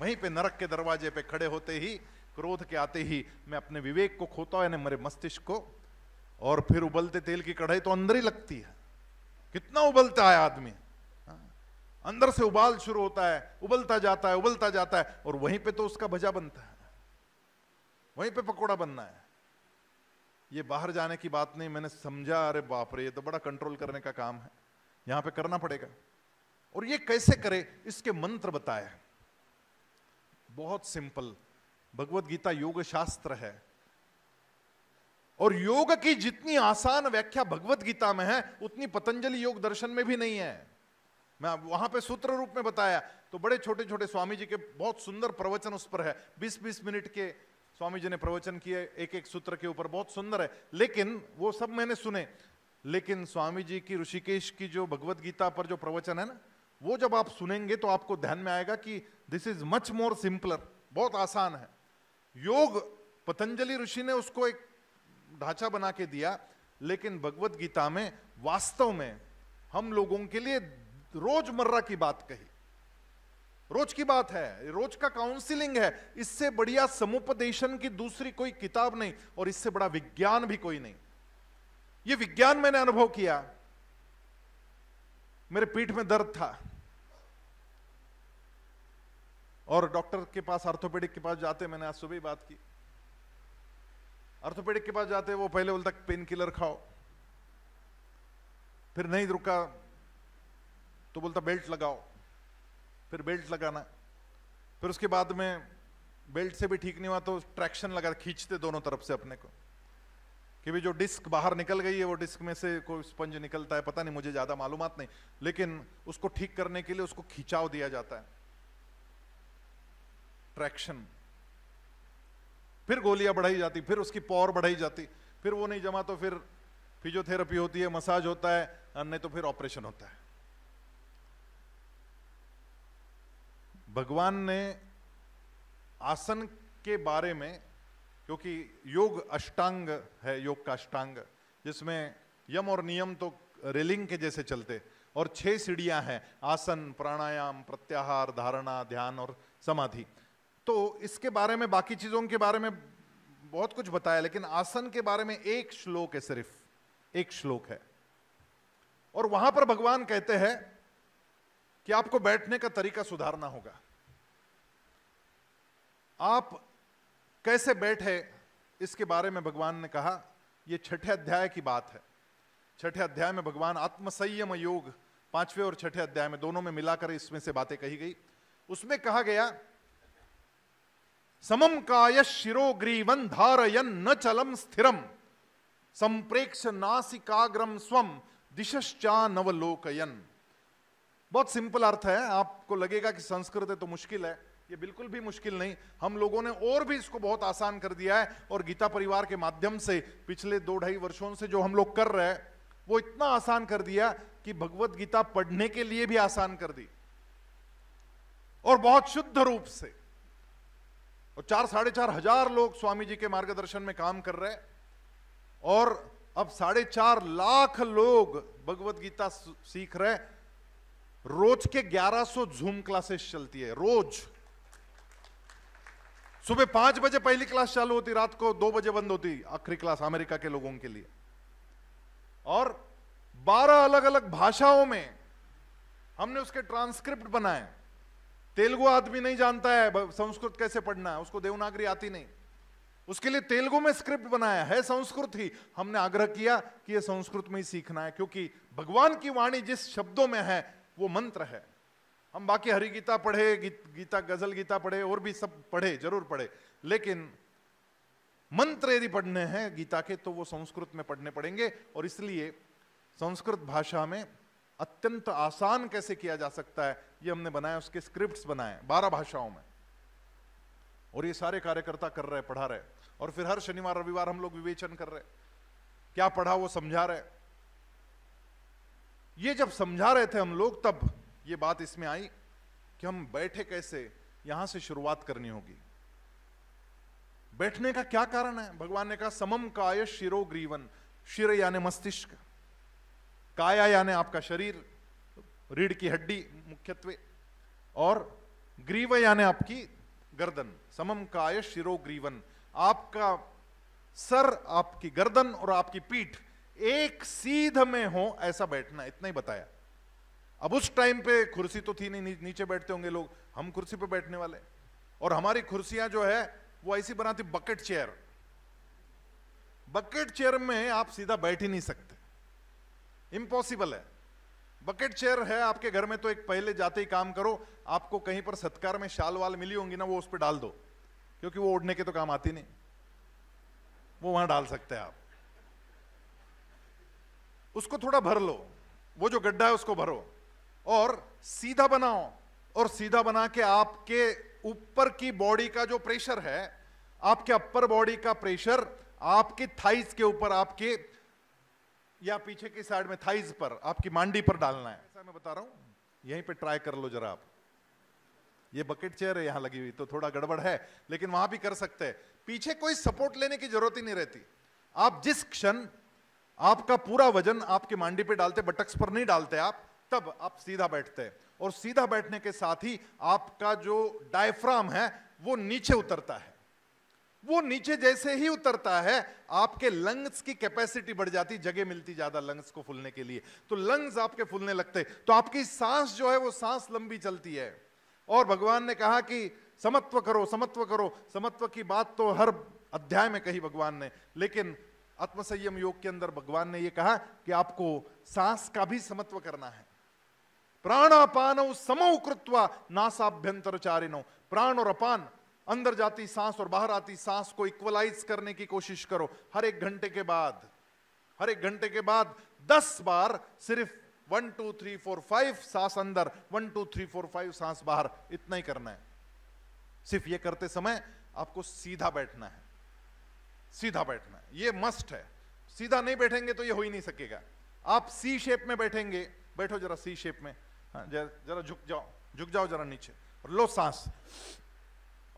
वहीं पे नरक के दरवाजे पे खड़े होते ही क्रोध के आते ही मैं अपने विवेक को खोता हूं यानी मेरे मस्तिष्क को और फिर उबलते तेल की कढ़ाई तो अंदर ही लगती है कितना उबलता है आदमी हाँ। अंदर से उबाल शुरू होता है उबलता जाता है उबलता जाता है और वहीं पे तो उसका भजा बनता है वहीं पे पकोड़ा बनना है ये बाहर जाने की बात नहीं मैंने समझा अरे बाप रे ये तो बड़ा कंट्रोल करने का काम है यहां पे करना पड़ेगा और ये कैसे करे इसके मंत्र बताए बहुत सिंपल भगवत गीता योग शास्त्र है और योग की जितनी आसान व्याख्या भगवत गीता में है उतनी पतंजलि योग दर्शन में भी नहीं है मैं वहां पे सूत्र रूप में बताया तो बड़े छोटे छोटे स्वामी जी के बहुत सुंदर प्रवचन उस पर है बीस बीस मिनट के स्वामी जी ने प्रवचन किए एक एक सूत्र के ऊपर बहुत सुंदर है लेकिन वो सब मैंने सुने लेकिन स्वामी जी की ऋषिकेश की जो भगवत गीता पर जो प्रवचन है ना वो जब आप सुनेंगे तो आपको ध्यान में आएगा कि this is much more simpler बहुत आसान है योग पतंजलि ऋषि ने उसको एक ढांचा बना के दिया लेकिन भगवत गीता में वास्तव में हम लोगों के लिए रोजमर्रा की बात कही रोज की बात है रोज का काउंसिलिंग है इससे बढ़िया समुपदेशन की दूसरी कोई किताब नहीं और इससे बड़ा विज्ञान भी कोई नहीं ये विज्ञान मैंने अनुभव किया मेरे पीठ में दर्द था और डॉक्टर के पास आर्थोपेडिक के पास जाते मैंने आज सुबह बात की अर्थोपेडिक के पास जाते वो पहले बोलता पेन किलर खाओ फिर नहीं रुका तो बोलता बेल्ट लगाओ फिर बेल्ट लगाना फिर उसके बाद में बेल्ट से भी ठीक नहीं हुआ तो ट्रैक्शन लगा खींचते दोनों तरफ से अपने को कि भी जो डिस्क बाहर निकल गई है वो डिस्क में से कोई स्पंज निकलता है पता नहीं मुझे ज़्यादा मालूम नहीं लेकिन उसको ठीक करने के लिए उसको खिंचाव दिया जाता है ट्रैक्शन फिर गोलियां बढ़ाई जाती फिर उसकी पावर बढ़ाई जाती फिर वो नहीं जमा तो फिर फिजियोथेरेपी होती है मसाज होता है नहीं तो फिर ऑपरेशन होता है भगवान ने आसन के बारे में क्योंकि योग अष्टांग है योग का अष्टांग जिसमें यम और नियम तो रेलिंग के जैसे चलते और छह सीढ़ियां हैं आसन प्राणायाम प्रत्याहार धारणा ध्यान और समाधि तो इसके बारे में बाकी चीजों के बारे में बहुत कुछ बताया लेकिन आसन के बारे में एक श्लोक है सिर्फ एक श्लोक है और वहां पर भगवान कहते हैं कि आपको बैठने का तरीका सुधारना होगा आप कैसे बैठे इसके बारे में भगवान ने कहा यह छठे अध्याय की बात है छठे अध्याय में भगवान आत्मसंयम योग पांचवें और छठे अध्याय में दोनों में मिलाकर इसमें से बातें कही गई उसमें कहा गया समम काय शिरोग्रीवन धारयन न चलम स्थिरम संप्रेक्ष नासिकाग्रम स्वम दिशा नवलोकयन बहुत सिंपल अर्थ है आपको लगेगा कि संस्कृत है तो मुश्किल है ये बिल्कुल भी मुश्किल नहीं हम लोगों ने और भी इसको बहुत आसान कर दिया है और गीता परिवार के माध्यम से पिछले दो ढाई वर्षों से जो हम लोग कर रहे हैं वो इतना आसान कर दिया कि भगवत गीता पढ़ने के लिए भी आसान कर दी और बहुत शुद्ध रूप से और चार साढ़े चार हजार लोग स्वामी जी के मार्गदर्शन में काम कर रहे और अब साढ़े चार लाख लोग भगवत गीता सीख रहे रोज के 1100 जूम क्लासेस चलती है रोज सुबह पांच बजे पहली क्लास चालू होती रात को दो बजे बंद होती आखिरी क्लास अमेरिका के लोगों के लिए और बारह अलग अलग भाषाओं में हमने उसके ट्रांसक्रिप्ट बनाए तेलुगु आदमी नहीं जानता है संस्कृत कैसे पढ़ना है उसको देवनागरी आती नहीं उसके लिए तेलुगु में स्क्रिप्ट बनाया है संस्कृत ही हमने आग्रह किया कि यह संस्कृत में ही सीखना है क्योंकि भगवान की वाणी जिस शब्दों में है वो मंत्र है हम बाकी हरि गीता पढ़े गी, गीता गजल गीता पढ़े और भी सब पढ़े जरूर पढ़े लेकिन मंत्र यदि पढ़ने हैं गीता के तो वो संस्कृत में पढ़ने पड़ेंगे और इसलिए संस्कृत भाषा में अत्यंत आसान कैसे किया जा सकता है ये हमने बनाया उसके स्क्रिप्ट्स बनाए बारह भाषाओं में और ये सारे कार्यकर्ता कर रहे पढ़ा रहे और फिर हर शनिवार रविवार हम लोग विवेचन कर रहे क्या पढ़ा वो समझा रहे ये जब समझा रहे थे हम लोग तब ये बात इसमें आई कि हम बैठे कैसे यहां से शुरुआत करनी होगी बैठने का क्या कारण है भगवान ने कहा समम काय शिरो ग्रीवन शिर यानी मस्तिष्क काया यानी आपका शरीर रीढ़ की हड्डी मुख्यत्वे और ग्रीव यानी आपकी गर्दन समम काय शिरो ग्रीवन आपका सर आपकी गर्दन और आपकी पीठ एक सीध में हो ऐसा बैठना इतना ही बताया अब उस टाइम पे कुर्सी तो थी नहीं नीचे बैठते होंगे लोग हम कुर्सी पे बैठने वाले और हमारी कुर्सियां जो है वो ऐसी बनाती बकेट चेयर बकेट चेयर में आप सीधा बैठ ही नहीं सकते इम्पॉसिबल है बकेट चेयर है आपके घर में तो एक पहले जाते ही काम करो आपको कहीं पर सत्कार में शाल वाल मिली होंगी ना वो उस पर डाल दो क्योंकि वो ओढ़ने के तो काम आती नहीं वो वहां डाल सकते हैं आप उसको थोड़ा भर लो वो जो गड्ढा है उसको भरो और सीधा बनाओ और सीधा बना के आपके ऊपर की बॉडी का जो प्रेशर है आपके अपर बॉडी का प्रेशर आपके थाइस के ऊपर आपके या पीछे की साइड में थाइज पर आपकी मांडी पर डालना है ऐसा मैं बता रहा हूं यहीं पे ट्राई कर लो जरा आप ये बकेट चेयर है यहां लगी हुई तो थोड़ा गड़बड़ है लेकिन वहां भी कर सकते हैं पीछे कोई सपोर्ट लेने की जरूरत ही नहीं रहती आप जिस क्षण आपका पूरा वजन आपकी मांडी पे डालते बटक्स पर नहीं डालते आप तब आप सीधा बैठते हैं और सीधा बैठने के साथ ही आपका जो डायफ्राम है वो नीचे उतरता है वो नीचे जैसे ही उतरता है आपके लंग्स की कैपेसिटी बढ़ जाती जगह मिलती ज्यादा लंग्स को फूलने के लिए तो लंग्स आपके फूलने लगते तो आपकी सांस जो है वो सांस लंबी चलती है और भगवान ने कहा कि समत्व करो समत्व करो समत्व की बात तो हर अध्याय में कही भगवान ने लेकिन आत्मसंयम योग के अंदर भगवान ने यह कहा कि आपको सांस का भी समत्व करना है प्राणापान समूह कृत्वा नासाभ्यंतरचारिण प्राण और अपान अंदर जाती सांस और बाहर आती सांस को इक्वलाइज करने की कोशिश करो हर एक घंटे के बाद हर एक घंटे के बाद दस बार सिर्फ one two three four five सांस अंदर one two three four five सांस बाहर इतना ही करना है सिर्फ ये करते समय आपको सीधा बैठना है सीधा बैठना है ये मस्ट है सीधा नहीं बैठेंगे तो ये हो ही नहीं सकेगा आप सी शेप में बैठेंगे बैठो जरा सी शेप में हाँ, जरा झुक जाओ झुक जाओ जरा नीचे और लो सांस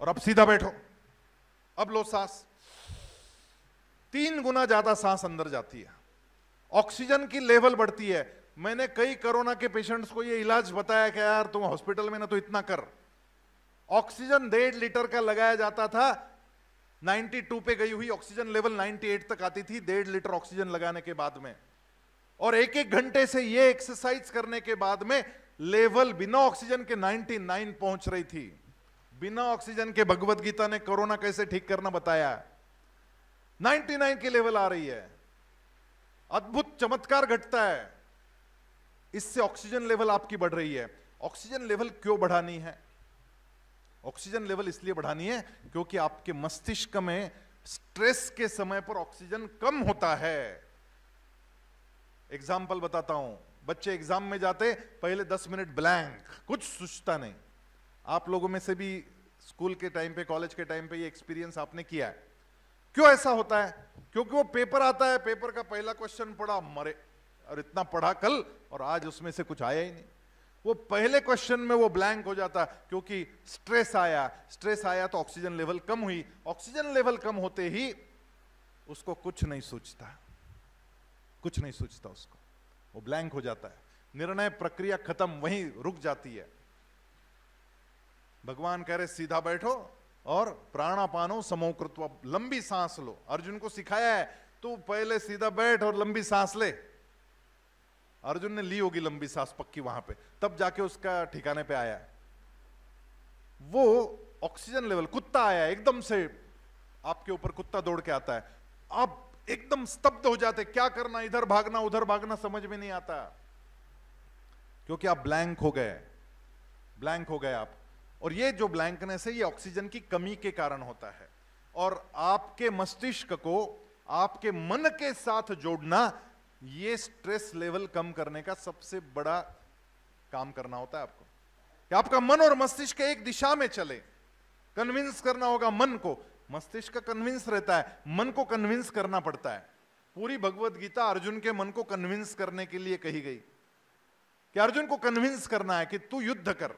और अब सीधा बैठो अब लो सांस तीन गुना ज्यादा सांस अंदर जाती है ऑक्सीजन की लेवल बढ़ती है मैंने कई कोरोना के पेशेंट्स को यह इलाज बताया कि यार तुम हॉस्पिटल में ना तो इतना कर ऑक्सीजन डेढ़ लीटर का लगाया जाता था 92 पे गई हुई ऑक्सीजन लेवल 98 तक आती थी डेढ़ लीटर ऑक्सीजन लगाने के बाद में और एक एक घंटे से यह एक्सरसाइज करने के बाद में लेवल बिना ऑक्सीजन के 99 पहुंच रही थी बिना ऑक्सीजन के भगवत गीता ने कोरोना कैसे ठीक करना बताया 99 की लेवल आ रही है अद्भुत चमत्कार घटता है इससे ऑक्सीजन लेवल आपकी बढ़ रही है ऑक्सीजन लेवल क्यों बढ़ानी है ऑक्सीजन लेवल इसलिए बढ़ानी है क्योंकि आपके मस्तिष्क में स्ट्रेस के समय पर ऑक्सीजन कम होता है एग्जाम्पल बताता हूं बच्चे एग्जाम में जाते पहले दस मिनट ब्लैंक कुछ सोचता नहीं आप लोगों में से भी स्कूल के टाइम पे कॉलेज के टाइम पे ये एक्सपीरियंस आपने किया है क्यों ऐसा होता है क्योंकि वो पेपर आता है पेपर का पहला क्वेश्चन पढ़ा मरे और इतना पढ़ा कल और आज उसमें से कुछ आया ही नहीं वो पहले क्वेश्चन में वो ब्लैंक हो जाता क्योंकि स्ट्रेस आया स्ट्रेस आया तो ऑक्सीजन लेवल कम हुई ऑक्सीजन लेवल कम होते ही उसको कुछ नहीं सोचता कुछ नहीं सोचता उसको वो ब्लैंक हो जाता है निर्णय प्रक्रिया खत्म वहीं रुक जाती है भगवान कह रहे सीधा बैठो और प्राणापानो समोकृत्व लंबी सांस लो अर्जुन को सिखाया है तू पहले सीधा बैठ और लंबी सांस ले अर्जुन ने ली होगी लंबी सांस पक्की वहां पे तब जाके उसका ठिकाने पे आया वो ऑक्सीजन लेवल कुत्ता आया एकदम से आपके ऊपर कुत्ता दौड़ के आता है आप एकदम स्तब्ध हो जाते क्या करना इधर भागना उधर भागना समझ में नहीं आता क्योंकि आप ब्लैंक हो गए ब्लैंक हो गए आप और ये जो ब्लैंकनेस है ये ऑक्सीजन की कमी के कारण होता है और आपके मस्तिष्क को आपके मन के साथ जोड़ना ये स्ट्रेस लेवल कम करने का सबसे बड़ा काम करना होता है आपको कि आपका मन और मस्तिष्क एक दिशा में चले कन्विंस करना होगा मन को मस्तिष्क कन्विंस रहता है मन को कन्विंस करना पड़ता है पूरी भगवत गीता अर्जुन के मन को कन्विंस करने के लिए कही गई कि अर्जुन को कन्विंस करना है कि तू युद्ध कर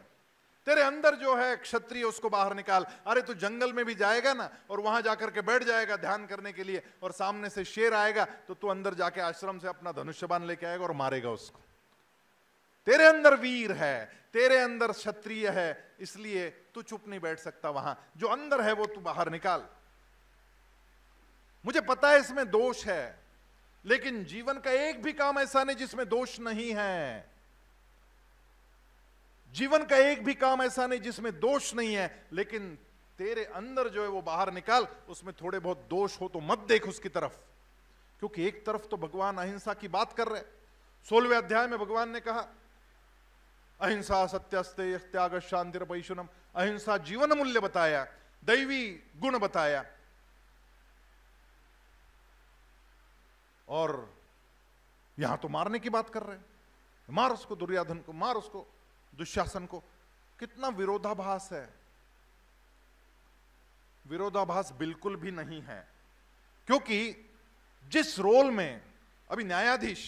तेरे अंदर जो है क्षत्रिय उसको बाहर निकाल अरे तू जंगल में भी जाएगा ना और वहां जाकर के बैठ जाएगा ध्यान करने के लिए और सामने से शेर आएगा तो तू अंदर जाके आश्रम से अपना धनुष्यबान लेके आएगा और मारेगा उसको तेरे अंदर वीर है तेरे अंदर क्षत्रिय है इसलिए तू चुप नहीं बैठ सकता वहां जो अंदर है वो तू बाहर निकाल मुझे पता है इसमें दोष है लेकिन जीवन का एक भी काम ऐसा नहीं जिसमें दोष नहीं है जीवन का एक भी काम ऐसा नहीं जिसमें दोष नहीं है लेकिन तेरे अंदर जो है वो बाहर निकाल उसमें थोड़े बहुत दोष हो तो मत देख उसकी तरफ क्योंकि एक तरफ तो भगवान अहिंसा की बात कर रहे सोलवे अध्याय में भगवान ने कहा अहिंसा सत्यस्ते त्याग शांति पैशुनम अहिंसा जीवन मूल्य बताया दैवी गुण बताया और यहां तो मारने की बात कर रहे हैं मार उसको दुर्याधन को मार उसको दुशासन को कितना विरोधाभास है विरोधाभास बिल्कुल भी नहीं है क्योंकि जिस रोल में अभी न्यायाधीश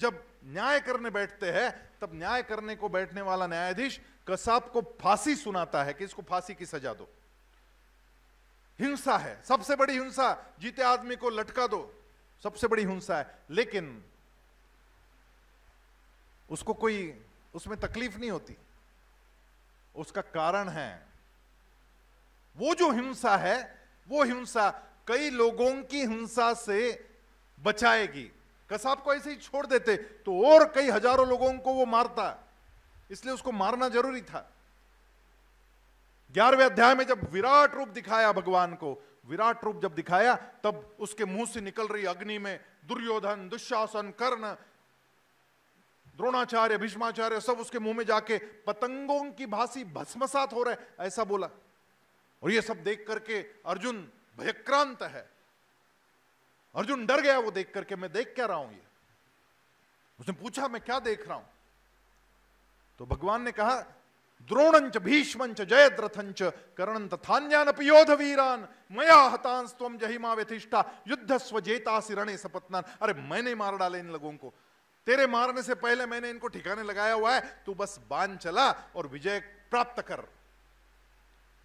जब न्याय करने बैठते हैं तब न्याय करने को बैठने वाला न्यायाधीश कसाब को फांसी सुनाता है कि इसको फांसी की सजा दो हिंसा है सबसे बड़ी हिंसा जीते आदमी को लटका दो सबसे बड़ी हिंसा है लेकिन उसको कोई उसमें तकलीफ नहीं होती उसका कारण है वो जो हिंसा है वो हिंसा कई लोगों की हिंसा से बचाएगी कसाब को ऐसे ही छोड़ देते तो और कई हजारों लोगों को वो मारता इसलिए उसको मारना जरूरी था ग्यारहवें अध्याय में जब विराट रूप दिखाया भगवान को विराट रूप जब दिखाया तब उसके मुंह से निकल रही अग्नि में दुर्योधन दुशासन कर्ण द्रोणाचार्य भीष्माचार्य सब उसके मुंह में जाके पतंगों की भाषी भस्मसात हो रहे ऐसा बोला और ये सब देख करके अर्जुन भयक्रांत है अर्जुन डर गया वो देख करके मैं देख क्या रहा हूं ये उसने पूछा मैं क्या देख रहा हूं तो भगवान ने कहा द्रोणंच भीष्मंच जयद्रथंच करणंत थान्यान पियोध वीरान मया हतांस तुम जहिमा व्यथिष्ठा युद्ध स्वजेता सिरणे सपत्नान अरे मैंने मार डाले इन लोगों को तेरे मारने से पहले मैंने इनको ठिकाने लगाया हुआ है तू बस बांध चला और विजय प्राप्त कर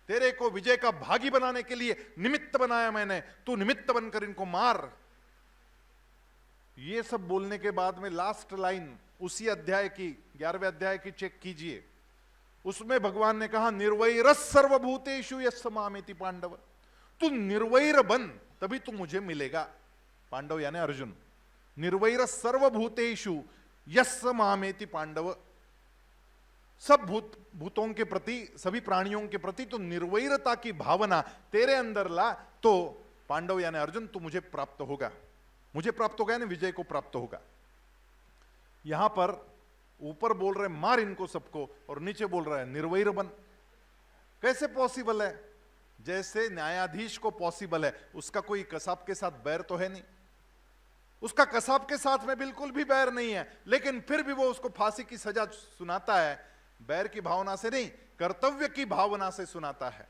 तेरे को विजय का भागी बनाने के लिए निमित्त बनाया मैंने तू निमित्त बनकर इनको मार ये सब बोलने के बाद में लास्ट लाइन उसी अध्याय की ग्यारहवें अध्याय की चेक कीजिए उसमें भगवान ने कहा निर्वैर सर्वभूतेशु यमिति पांडव तू निर्वैर बन तभी तू मुझे मिलेगा पांडव यानी अर्जुन निर्वैर सर्वभूतेषु यस मामेति पांडव सब भूत भूतों के प्रति सभी प्राणियों के प्रति तो निर्वैरता की भावना तेरे अंदर ला तो पांडव यानी अर्जुन तो मुझे प्राप्त होगा मुझे प्राप्त होगा यानी विजय को प्राप्त होगा यहां पर ऊपर बोल रहे मार इनको सबको और नीचे बोल रहे निर्वैर बन कैसे पॉसिबल है जैसे न्यायाधीश को पॉसिबल है उसका कोई कसाब के साथ बैर तो है नहीं उसका कसाब के साथ में बिल्कुल भी बैर नहीं है लेकिन फिर भी वो उसको फांसी की सजा सुनाता है बैर की भावना से नहीं कर्तव्य की भावना से सुनाता है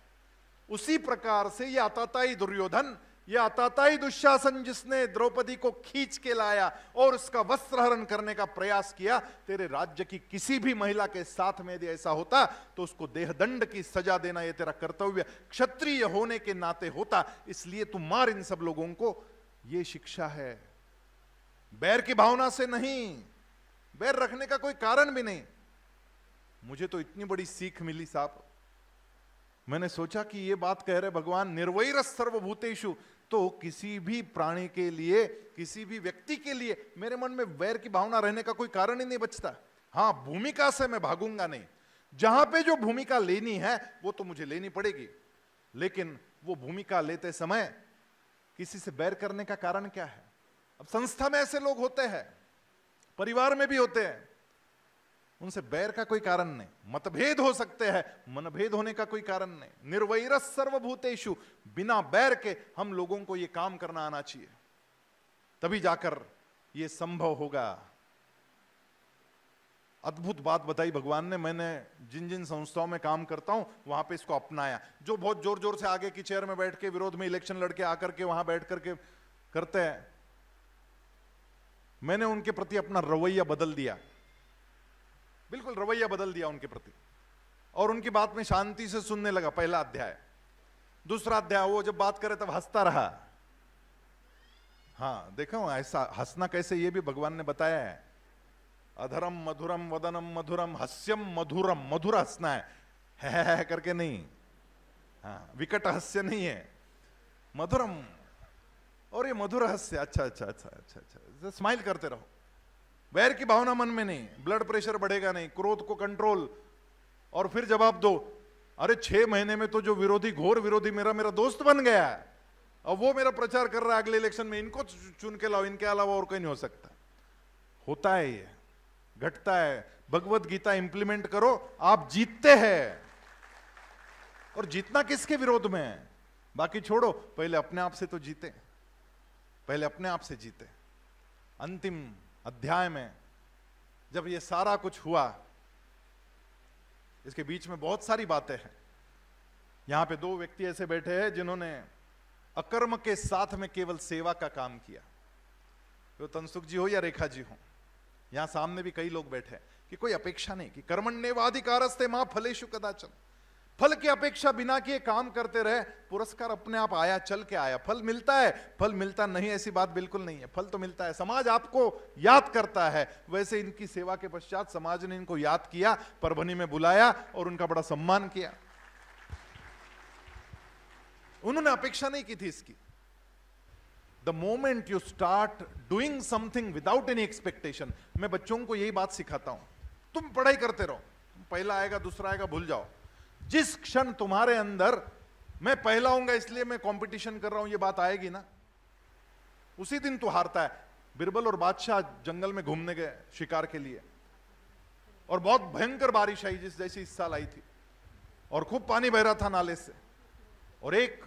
उसी प्रकार से यह अताताई दुर्योधन यह अताताई दुशासन जिसने द्रौपदी को खींच के लाया और उसका वस्त्र हरण करने का प्रयास किया तेरे राज्य की किसी भी महिला के साथ में यदि ऐसा होता तो उसको देहदंड की सजा देना यह तेरा कर्तव्य क्षत्रिय होने के नाते होता इसलिए तू मार इन सब लोगों को ये शिक्षा है बैर की भावना से नहीं बैर रखने का कोई कारण भी नहीं मुझे तो इतनी बड़ी सीख मिली साहब मैंने सोचा कि ये बात कह रहे भगवान निर्वैर सर्वभूतेशु तो किसी भी प्राणी के लिए किसी भी व्यक्ति के लिए मेरे मन में वैर की भावना रहने का कोई कारण ही नहीं बचता हाँ भूमिका से मैं भागूंगा नहीं जहां पे जो भूमिका लेनी है वो तो मुझे लेनी पड़ेगी लेकिन वो भूमिका लेते समय किसी से बैर करने का कारण क्या है अब संस्था में ऐसे लोग होते हैं परिवार में भी होते हैं उनसे बैर का कोई कारण नहीं मतभेद हो सकते हैं मनभेद होने का कोई कारण नहीं निर्वैर सर्वभूतेशु बिना बैर के हम लोगों को यह काम करना आना चाहिए तभी जाकर यह संभव होगा अद्भुत बात बताई भगवान ने मैंने जिन जिन संस्थाओं में काम करता हूं वहां पे इसको अपनाया जो बहुत जोर जोर से आगे की चेयर में बैठ के विरोध में इलेक्शन लड़के आकर के वहां बैठ करके करते हैं मैंने उनके प्रति अपना रवैया बदल दिया बिल्कुल रवैया बदल दिया उनके प्रति और उनकी बात में शांति से सुनने लगा पहला अध्याय दूसरा अध्याय वो जब बात करे तब हंसता रहा हाँ देखा ऐसा हंसना कैसे ये भी भगवान ने बताया है अधरम मधुरम वदनम मधुरम हस्यम मधुरम मधुर हंसना है, है, है, है करके नहीं हाँ विकट हस्य नहीं है मधुरम और ये मधुर रहस्य अच्छा अच्छा अच्छा अच्छा अच्छा स्माइल करते रहो वैर की भावना मन में नहीं ब्लड प्रेशर बढ़ेगा नहीं क्रोध को कंट्रोल और फिर जवाब दो अरे छह महीने में तो जो विरोधी घोर विरोधी मेरा मेरा दोस्त बन गया है और वो मेरा प्रचार कर रहा है अगले इलेक्शन में इनको चुन के लाओ इनके अलावा और कहीं नहीं हो सकता होता है ये घटता है भगवत गीता इंप्लीमेंट करो आप जीतते हैं और जीतना किसके विरोध में है बाकी छोड़ो पहले अपने आप से तो जीते हैं पहले अपने आप से जीते अंतिम अध्याय में जब ये सारा कुछ हुआ इसके बीच में बहुत सारी बातें हैं यहां पे दो व्यक्ति ऐसे बैठे हैं जिन्होंने अकर्म के साथ में केवल सेवा का काम किया तो तनसुख जी हो या रेखा जी हो यहां सामने भी कई लोग बैठे हैं कि कोई अपेक्षा नहीं कि कर्मण्यवाधिकारस्ते मां फलेशु कदाचन फल की अपेक्षा बिना किए काम करते रहे पुरस्कार अपने आप आया चल के आया फल मिलता है फल मिलता नहीं ऐसी बात बिल्कुल नहीं है फल तो मिलता है समाज आपको याद करता है वैसे इनकी सेवा के पश्चात समाज ने इनको याद किया परभनी में बुलाया और उनका बड़ा सम्मान किया उन्होंने अपेक्षा नहीं की थी इसकी the moment you start doing something without any expectation मैं बच्चों को यही बात सिखाता हूं तुम पढ़ाई करते रहो पहला आएगा दूसरा आएगा भूल जाओ जिस क्षण तुम्हारे अंदर मैं पहला हूंगा इसलिए मैं कंपटीशन कर रहा हूं ये बात आएगी ना उसी दिन तू तो हारता है बिरबल और बादशाह जंगल में घूमने गए शिकार के लिए और बहुत भयंकर बारिश आई जिस जैसी इस साल आई थी और खूब पानी बह रहा था नाले से और एक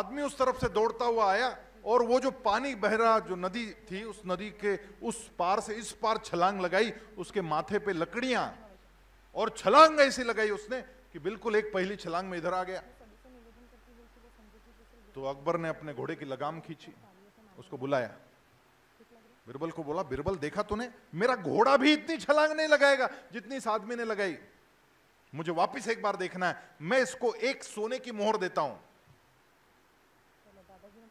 आदमी उस तरफ से दौड़ता हुआ आया और वो जो पानी बह रहा जो नदी थी उस नदी के उस पार से इस पार छलांग लगाई उसके माथे पे लकड़ियां और छलांग ऐसी लगाई उसने कि बिल्कुल एक पहली छलांग में इधर आ गया तो अकबर ने अपने घोड़े की लगाम खींची उसको बुलाया बिरबल को बोला बिरबल देखा तूने मेरा घोड़ा भी इतनी छलांग नहीं लगाएगा जितनी इस आदमी ने लगाई मुझे वापस एक बार देखना है मैं इसको एक सोने की मोहर देता हूं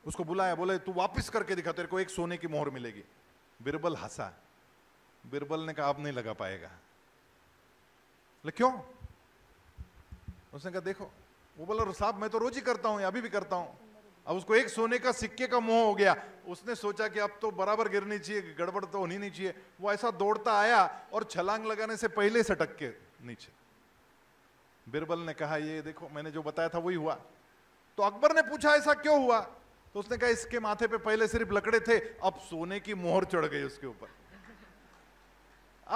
उसको बुलाया बोले तू वापस करके दिखा तेरे को एक सोने की मोहर मिलेगी बिरबल हंसा बिरबल ने कहा आप नहीं लगा पाएगा क्यों उसने कहा देखो वो बोला साहब मैं तो रोज ही करता हूँ अभी भी करता हूँ अब उसको एक सोने का सिक्के का मोह हो गया उसने सोचा कि अब तो बराबर गिरनी चाहिए गड़बड़ तो होनी नहीं चाहिए वो ऐसा दौड़ता आया और छलांग लगाने से पहले से टक के नीचे बिरबल ने कहा ये देखो मैंने जो बताया था वही हुआ तो अकबर ने पूछा ऐसा क्यों हुआ तो उसने कहा इसके माथे पे पहले सिर्फ लकड़े थे अब सोने की मोहर चढ़ गई उसके ऊपर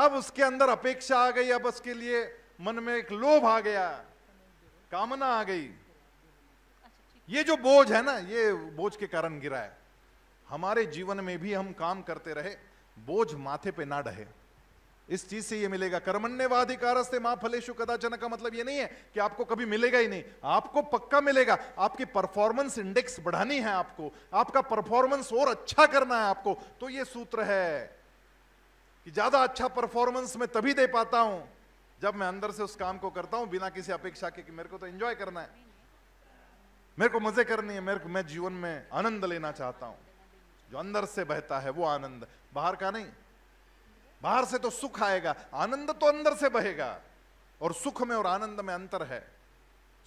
अब उसके अंदर अपेक्षा आ गई अब उसके लिए मन में एक लोभ आ गया कामना आ गई ये जो बोझ है ना ये बोझ के कारण गिरा है हमारे जीवन में भी हम काम करते रहे बोझ माथे पे ना डहे इस चीज से ये मिलेगा कर्मण्यवाधिकार से मां फलेशु कदाचन का मतलब ये नहीं है कि आपको कभी मिलेगा ही नहीं आपको पक्का मिलेगा आपकी परफॉर्मेंस इंडेक्स बढ़ानी है आपको आपका परफॉर्मेंस और अच्छा करना है आपको तो ये सूत्र है कि ज्यादा अच्छा परफॉर्मेंस मैं तभी दे पाता हूं जब मैं अंदर से उस काम को करता हूं बिना किसी अपेक्षा के कि मेरे को तो एंजॉय करना है मेरे को मजे करनी है मेरे को मैं जीवन में आनंद लेना चाहता हूं जो अंदर से बहता है वो आनंद बाहर का नहीं बाहर से तो सुख आएगा आनंद तो अंदर से बहेगा और सुख में और आनंद में अंतर है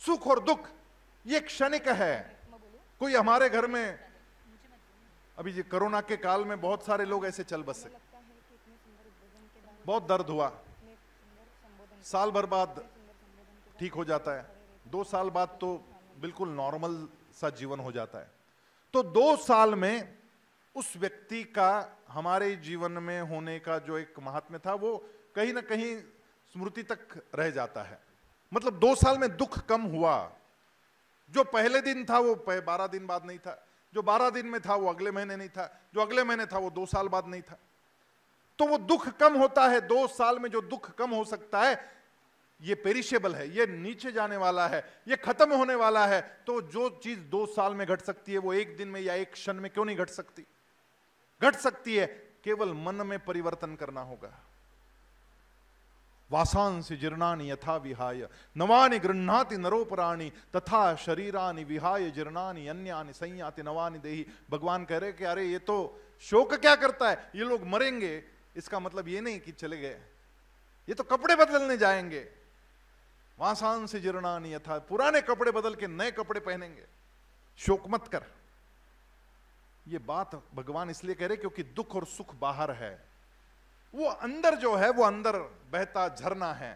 सुख और दुख ये क्षणिक है कोई हमारे घर में अभी ये कोरोना के काल में बहुत सारे लोग ऐसे चल बसे बहुत दर्द हुआ साल भर बाद ठीक हो जाता है दो साल बाद तो बिल्कुल नॉर्मल सा जीवन हो जाता है तो दो साल में उस व्यक्ति का हमारे जीवन में होने का जो एक महात्म्य था वो कहीं ना कहीं स्मृति तक रह जाता है मतलब दो साल में दुख कम हुआ जो पहले दिन था वो बारह दिन बाद नहीं था जो बारह दिन में था वो अगले महीने नहीं था जो अगले महीने था वो दो साल बाद नहीं था तो वो दुख कम होता है दो साल में जो दुख कम हो सकता है ये पेरिशेबल है ये नीचे जाने वाला है ये खत्म होने वाला है तो जो चीज दो साल में घट सकती है वो एक दिन में या एक क्षण में क्यों नहीं घट सकती घट सकती है केवल मन में परिवर्तन करना होगा वासांश जीर्णानी यथा विहाय नवानी गृहति नरोपराणी तथा शरीरानी विहाय जीर्णानी अन्य संयाति नवानी देही भगवान कह रहे कि अरे ये तो शोक क्या करता है ये लोग मरेंगे इसका मतलब ये नहीं कि चले गए ये तो कपड़े बदलने जाएंगे वासान से जीर्णानी यथा पुराने कपड़े बदल के नए कपड़े पहनेंगे शोक मत कर ये बात भगवान इसलिए कह रहे क्योंकि दुख और सुख बाहर है वो अंदर जो है वो अंदर बहता झरना है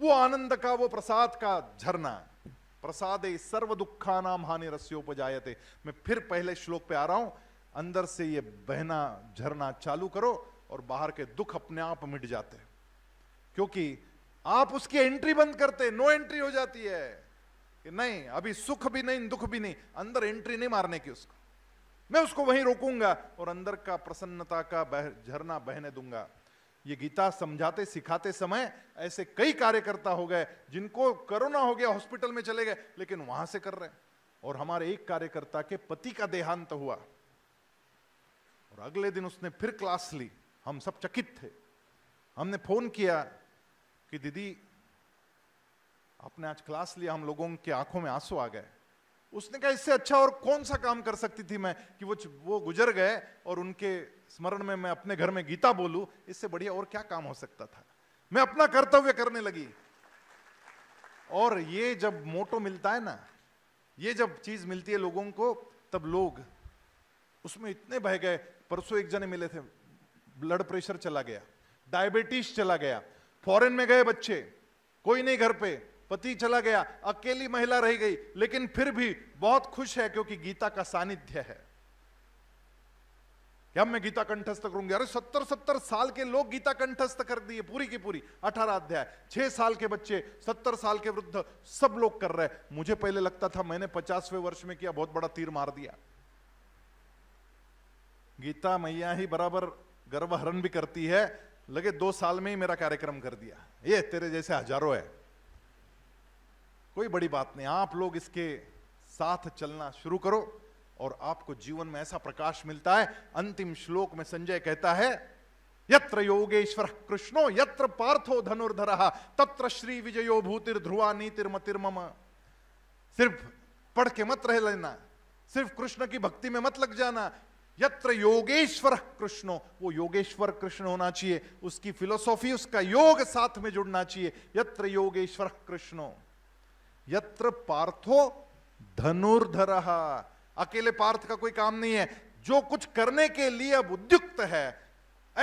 वो आनंद का वो प्रसाद का झरना प्रसाद सर्व दुखा नाम हानि रस्योपजायते मैं फिर पहले श्लोक पे आ रहा हूं अंदर से ये बहना झरना चालू करो और बाहर के दुख अपने आप मिट जाते क्योंकि आप उसकी एंट्री बंद करते नो एंट्री हो जाती है कि नहीं अभी सुख भी नहीं दुख भी नहीं अंदर एंट्री नहीं मारने की उसको मैं उसको वहीं रोकूंगा और अंदर का प्रसन्नता का बह झरना बहने दूंगा ये गीता समझाते सिखाते समय ऐसे कई कार्यकर्ता हो गए जिनको कोरोना हो गया हॉस्पिटल में चले गए लेकिन वहां से कर रहे और हमारे एक कार्यकर्ता के पति का देहांत हुआ और अगले दिन उसने फिर क्लास ली हम सब चकित थे हमने फोन किया कि दीदी आपने आज क्लास लिया हम लोगों की आंखों में आंसू आ गए उसने कहा इससे अच्छा और कौन सा काम कर सकती थी मैं कि वो वो गुजर गए और उनके स्मरण में मैं अपने घर में गीता बोलू इससे बढ़िया और क्या काम हो सकता था मैं अपना कर्तव्य करने लगी और ये जब मोटो मिलता है ना ये जब चीज मिलती है लोगों को तब लोग उसमें इतने बह गए परसों एक जने मिले थे ब्लड प्रेशर चला गया डायबिटीज चला गया फॉरेन में गए बच्चे कोई नहीं घर पे पति चला गया अकेली महिला रह गई लेकिन फिर भी बहुत खुश है क्योंकि गीता का सानिध्य है क्या मैं गीता कंठस्थ करूंगी अरे सत्तर सत्तर साल के लोग गीता कंठस्थ कर दिए पूरी की पूरी अठारह अध्याय छह साल के बच्चे सत्तर साल के वृद्ध सब लोग कर रहे मुझे पहले लगता था मैंने पचासवें वर्ष में किया बहुत बड़ा तीर मार दिया गीता मैया ही बराबर गर्भहरण भी करती है लगे दो साल में ही मेरा कार्यक्रम कर दिया ये तेरे जैसे हजारों है कोई बड़ी बात नहीं आप लोग इसके साथ चलना शुरू करो और आपको जीवन में ऐसा प्रकाश मिलता है अंतिम श्लोक में संजय कहता है यत्र योगेश्वर कृष्णो यत्र पार्थो धनुर्धर तत्र श्री विजयो भूतिर ध्रुवा मम सिर्फ पढ़ के मत रह लेना सिर्फ कृष्ण की भक्ति में मत लग जाना यत्र योगेश्वर कृष्णो वो योगेश्वर कृष्ण होना चाहिए उसकी फिलोसॉफी उसका योग साथ में जुड़ना चाहिए यत्र योगेश्वर कृष्णो यत्र पार्थो धनुर्धर अकेले पार्थ का कोई काम नहीं है जो कुछ करने के लिए अब उद्युक्त है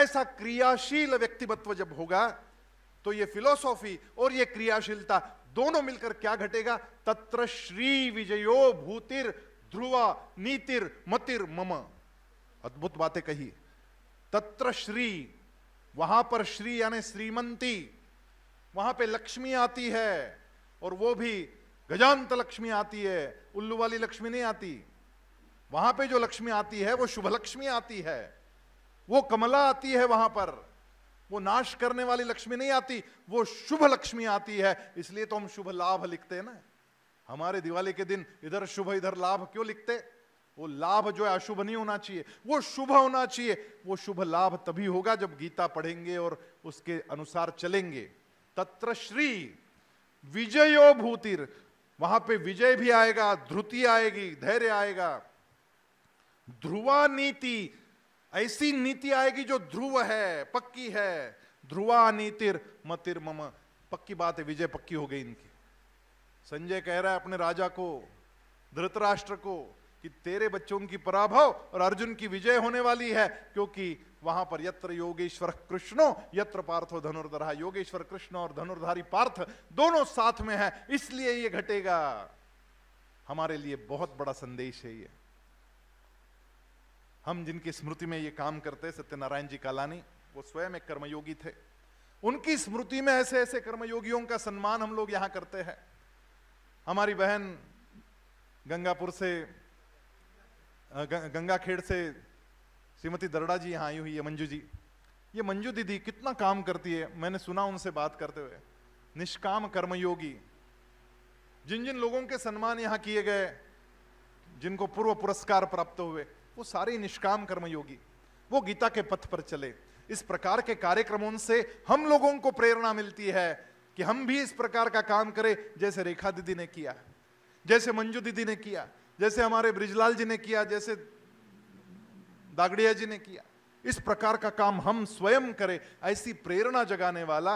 ऐसा क्रियाशील व्यक्तिमत्व जब होगा तो ये फिलोसॉफी और ये क्रियाशीलता दोनों मिलकर क्या घटेगा तत्र श्री विजयो भूतिर ध्रुवा नीतिर मतिर मम अद्भुत बातें कही तत्र श्री वहां पर श्री यानी श्रीमंती वहां पे लक्ष्मी आती है और वो भी गजांत लक्ष्मी आती है उल्लू वाली लक्ष्मी नहीं आती वहां पे जो लक्ष्मी आती है वो शुभ लक्ष्मी आती है वो कमला आती है वहां पर वो नाश करने वाली लक्ष्मी नहीं आती वो शुभ लक्ष्मी आती है इसलिए तो हम शुभ लाभ लिखते हैं ना हमारे दिवाली के दिन इधर शुभ इधर लाभ क्यों लिखते हैं वो लाभ जो है अशुभ नहीं होना चाहिए वो शुभ होना चाहिए वो शुभ लाभ तभी होगा जब गीता पढ़ेंगे और उसके अनुसार चलेंगे तत्र श्री विजयो भूतिर वहां पे विजय भी आएगा ध्रुति आएगी धैर्य आएगा ध्रुवा नीति ऐसी नीति आएगी जो ध्रुव है पक्की है ध्रुवा नीतिर मतिर मम पक्की बात है विजय पक्की हो गई इनकी संजय कह रहा है अपने राजा को धृतराष्ट्र को कि तेरे बच्चों की पराभव और अर्जुन की विजय होने वाली है क्योंकि वहां पर यत्र योगेश्वर कृष्णो यत्र पार्थो धनुर्धरा योगेश्वर कृष्ण और धनुर्धारी पार्थ दोनों साथ में है इसलिए ये घटेगा हमारे लिए बहुत बड़ा संदेश है ये हम जिनकी स्मृति में ये काम करते सत्यनारायण जी कालानी वो स्वयं एक कर्मयोगी थे उनकी स्मृति में ऐसे ऐसे कर्मयोगियों का सम्मान हम लोग यहां करते हैं हमारी बहन गंगापुर से गंगा खेड़ से श्रीमती दरड़ा जी यहाँ आई हुई है मंजू जी ये मंजू दीदी कितना काम करती है मैंने सुना उनसे बात करते हुए निष्काम कर्मयोगी जिन जिन लोगों के सम्मान यहाँ किए गए जिनको पूर्व पुरस्कार प्राप्त हुए वो सारे निष्काम कर्मयोगी वो गीता के पथ पर चले इस प्रकार के कार्यक्रमों से हम लोगों को प्रेरणा मिलती है कि हम भी इस प्रकार का काम करें जैसे रेखा दीदी ने किया जैसे मंजू दीदी ने किया जैसे हमारे ब्रिजलाल जी ने किया जैसे दागड़िया जी ने किया इस प्रकार का काम हम स्वयं करें ऐसी प्रेरणा जगाने वाला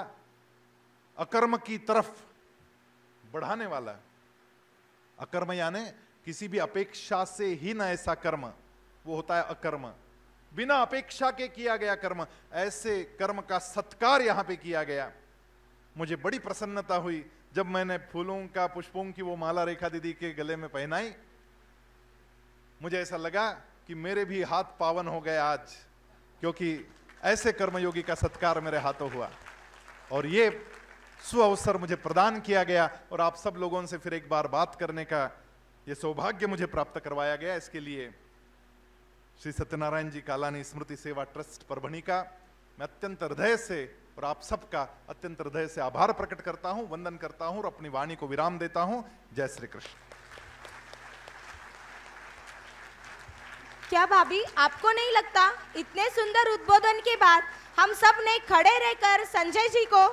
अकर्म की तरफ बढ़ाने वाला अकर्म यानी किसी भी अपेक्षा से ही ना ऐसा कर्म वो होता है अकर्म बिना अपेक्षा के किया गया कर्म ऐसे कर्म का सत्कार यहां पे किया गया मुझे बड़ी प्रसन्नता हुई जब मैंने फूलों का पुष्पों की वो माला रेखा दीदी के गले में पहनाई मुझे ऐसा लगा कि मेरे भी हाथ पावन हो गए आज क्योंकि ऐसे कर्मयोगी का सत्कार मेरे हाथों हुआ और ये सु अवसर मुझे प्रदान किया गया और आप सब लोगों से फिर एक बार बात करने का ये सौभाग्य मुझे प्राप्त करवाया गया इसके लिए श्री सत्यनारायण जी कालानी स्मृति सेवा ट्रस्ट परभणी का मैं अत्यंत हृदय से और आप सबका अत्यंत हृदय से आभार प्रकट करता हूँ वंदन करता हूँ और अपनी वाणी को विराम देता हूँ जय श्री कृष्ण क्या भाभी आपको नहीं लगता इतने सुंदर उद्बोधन के बाद हम सब ने खड़े रहकर संजय जी को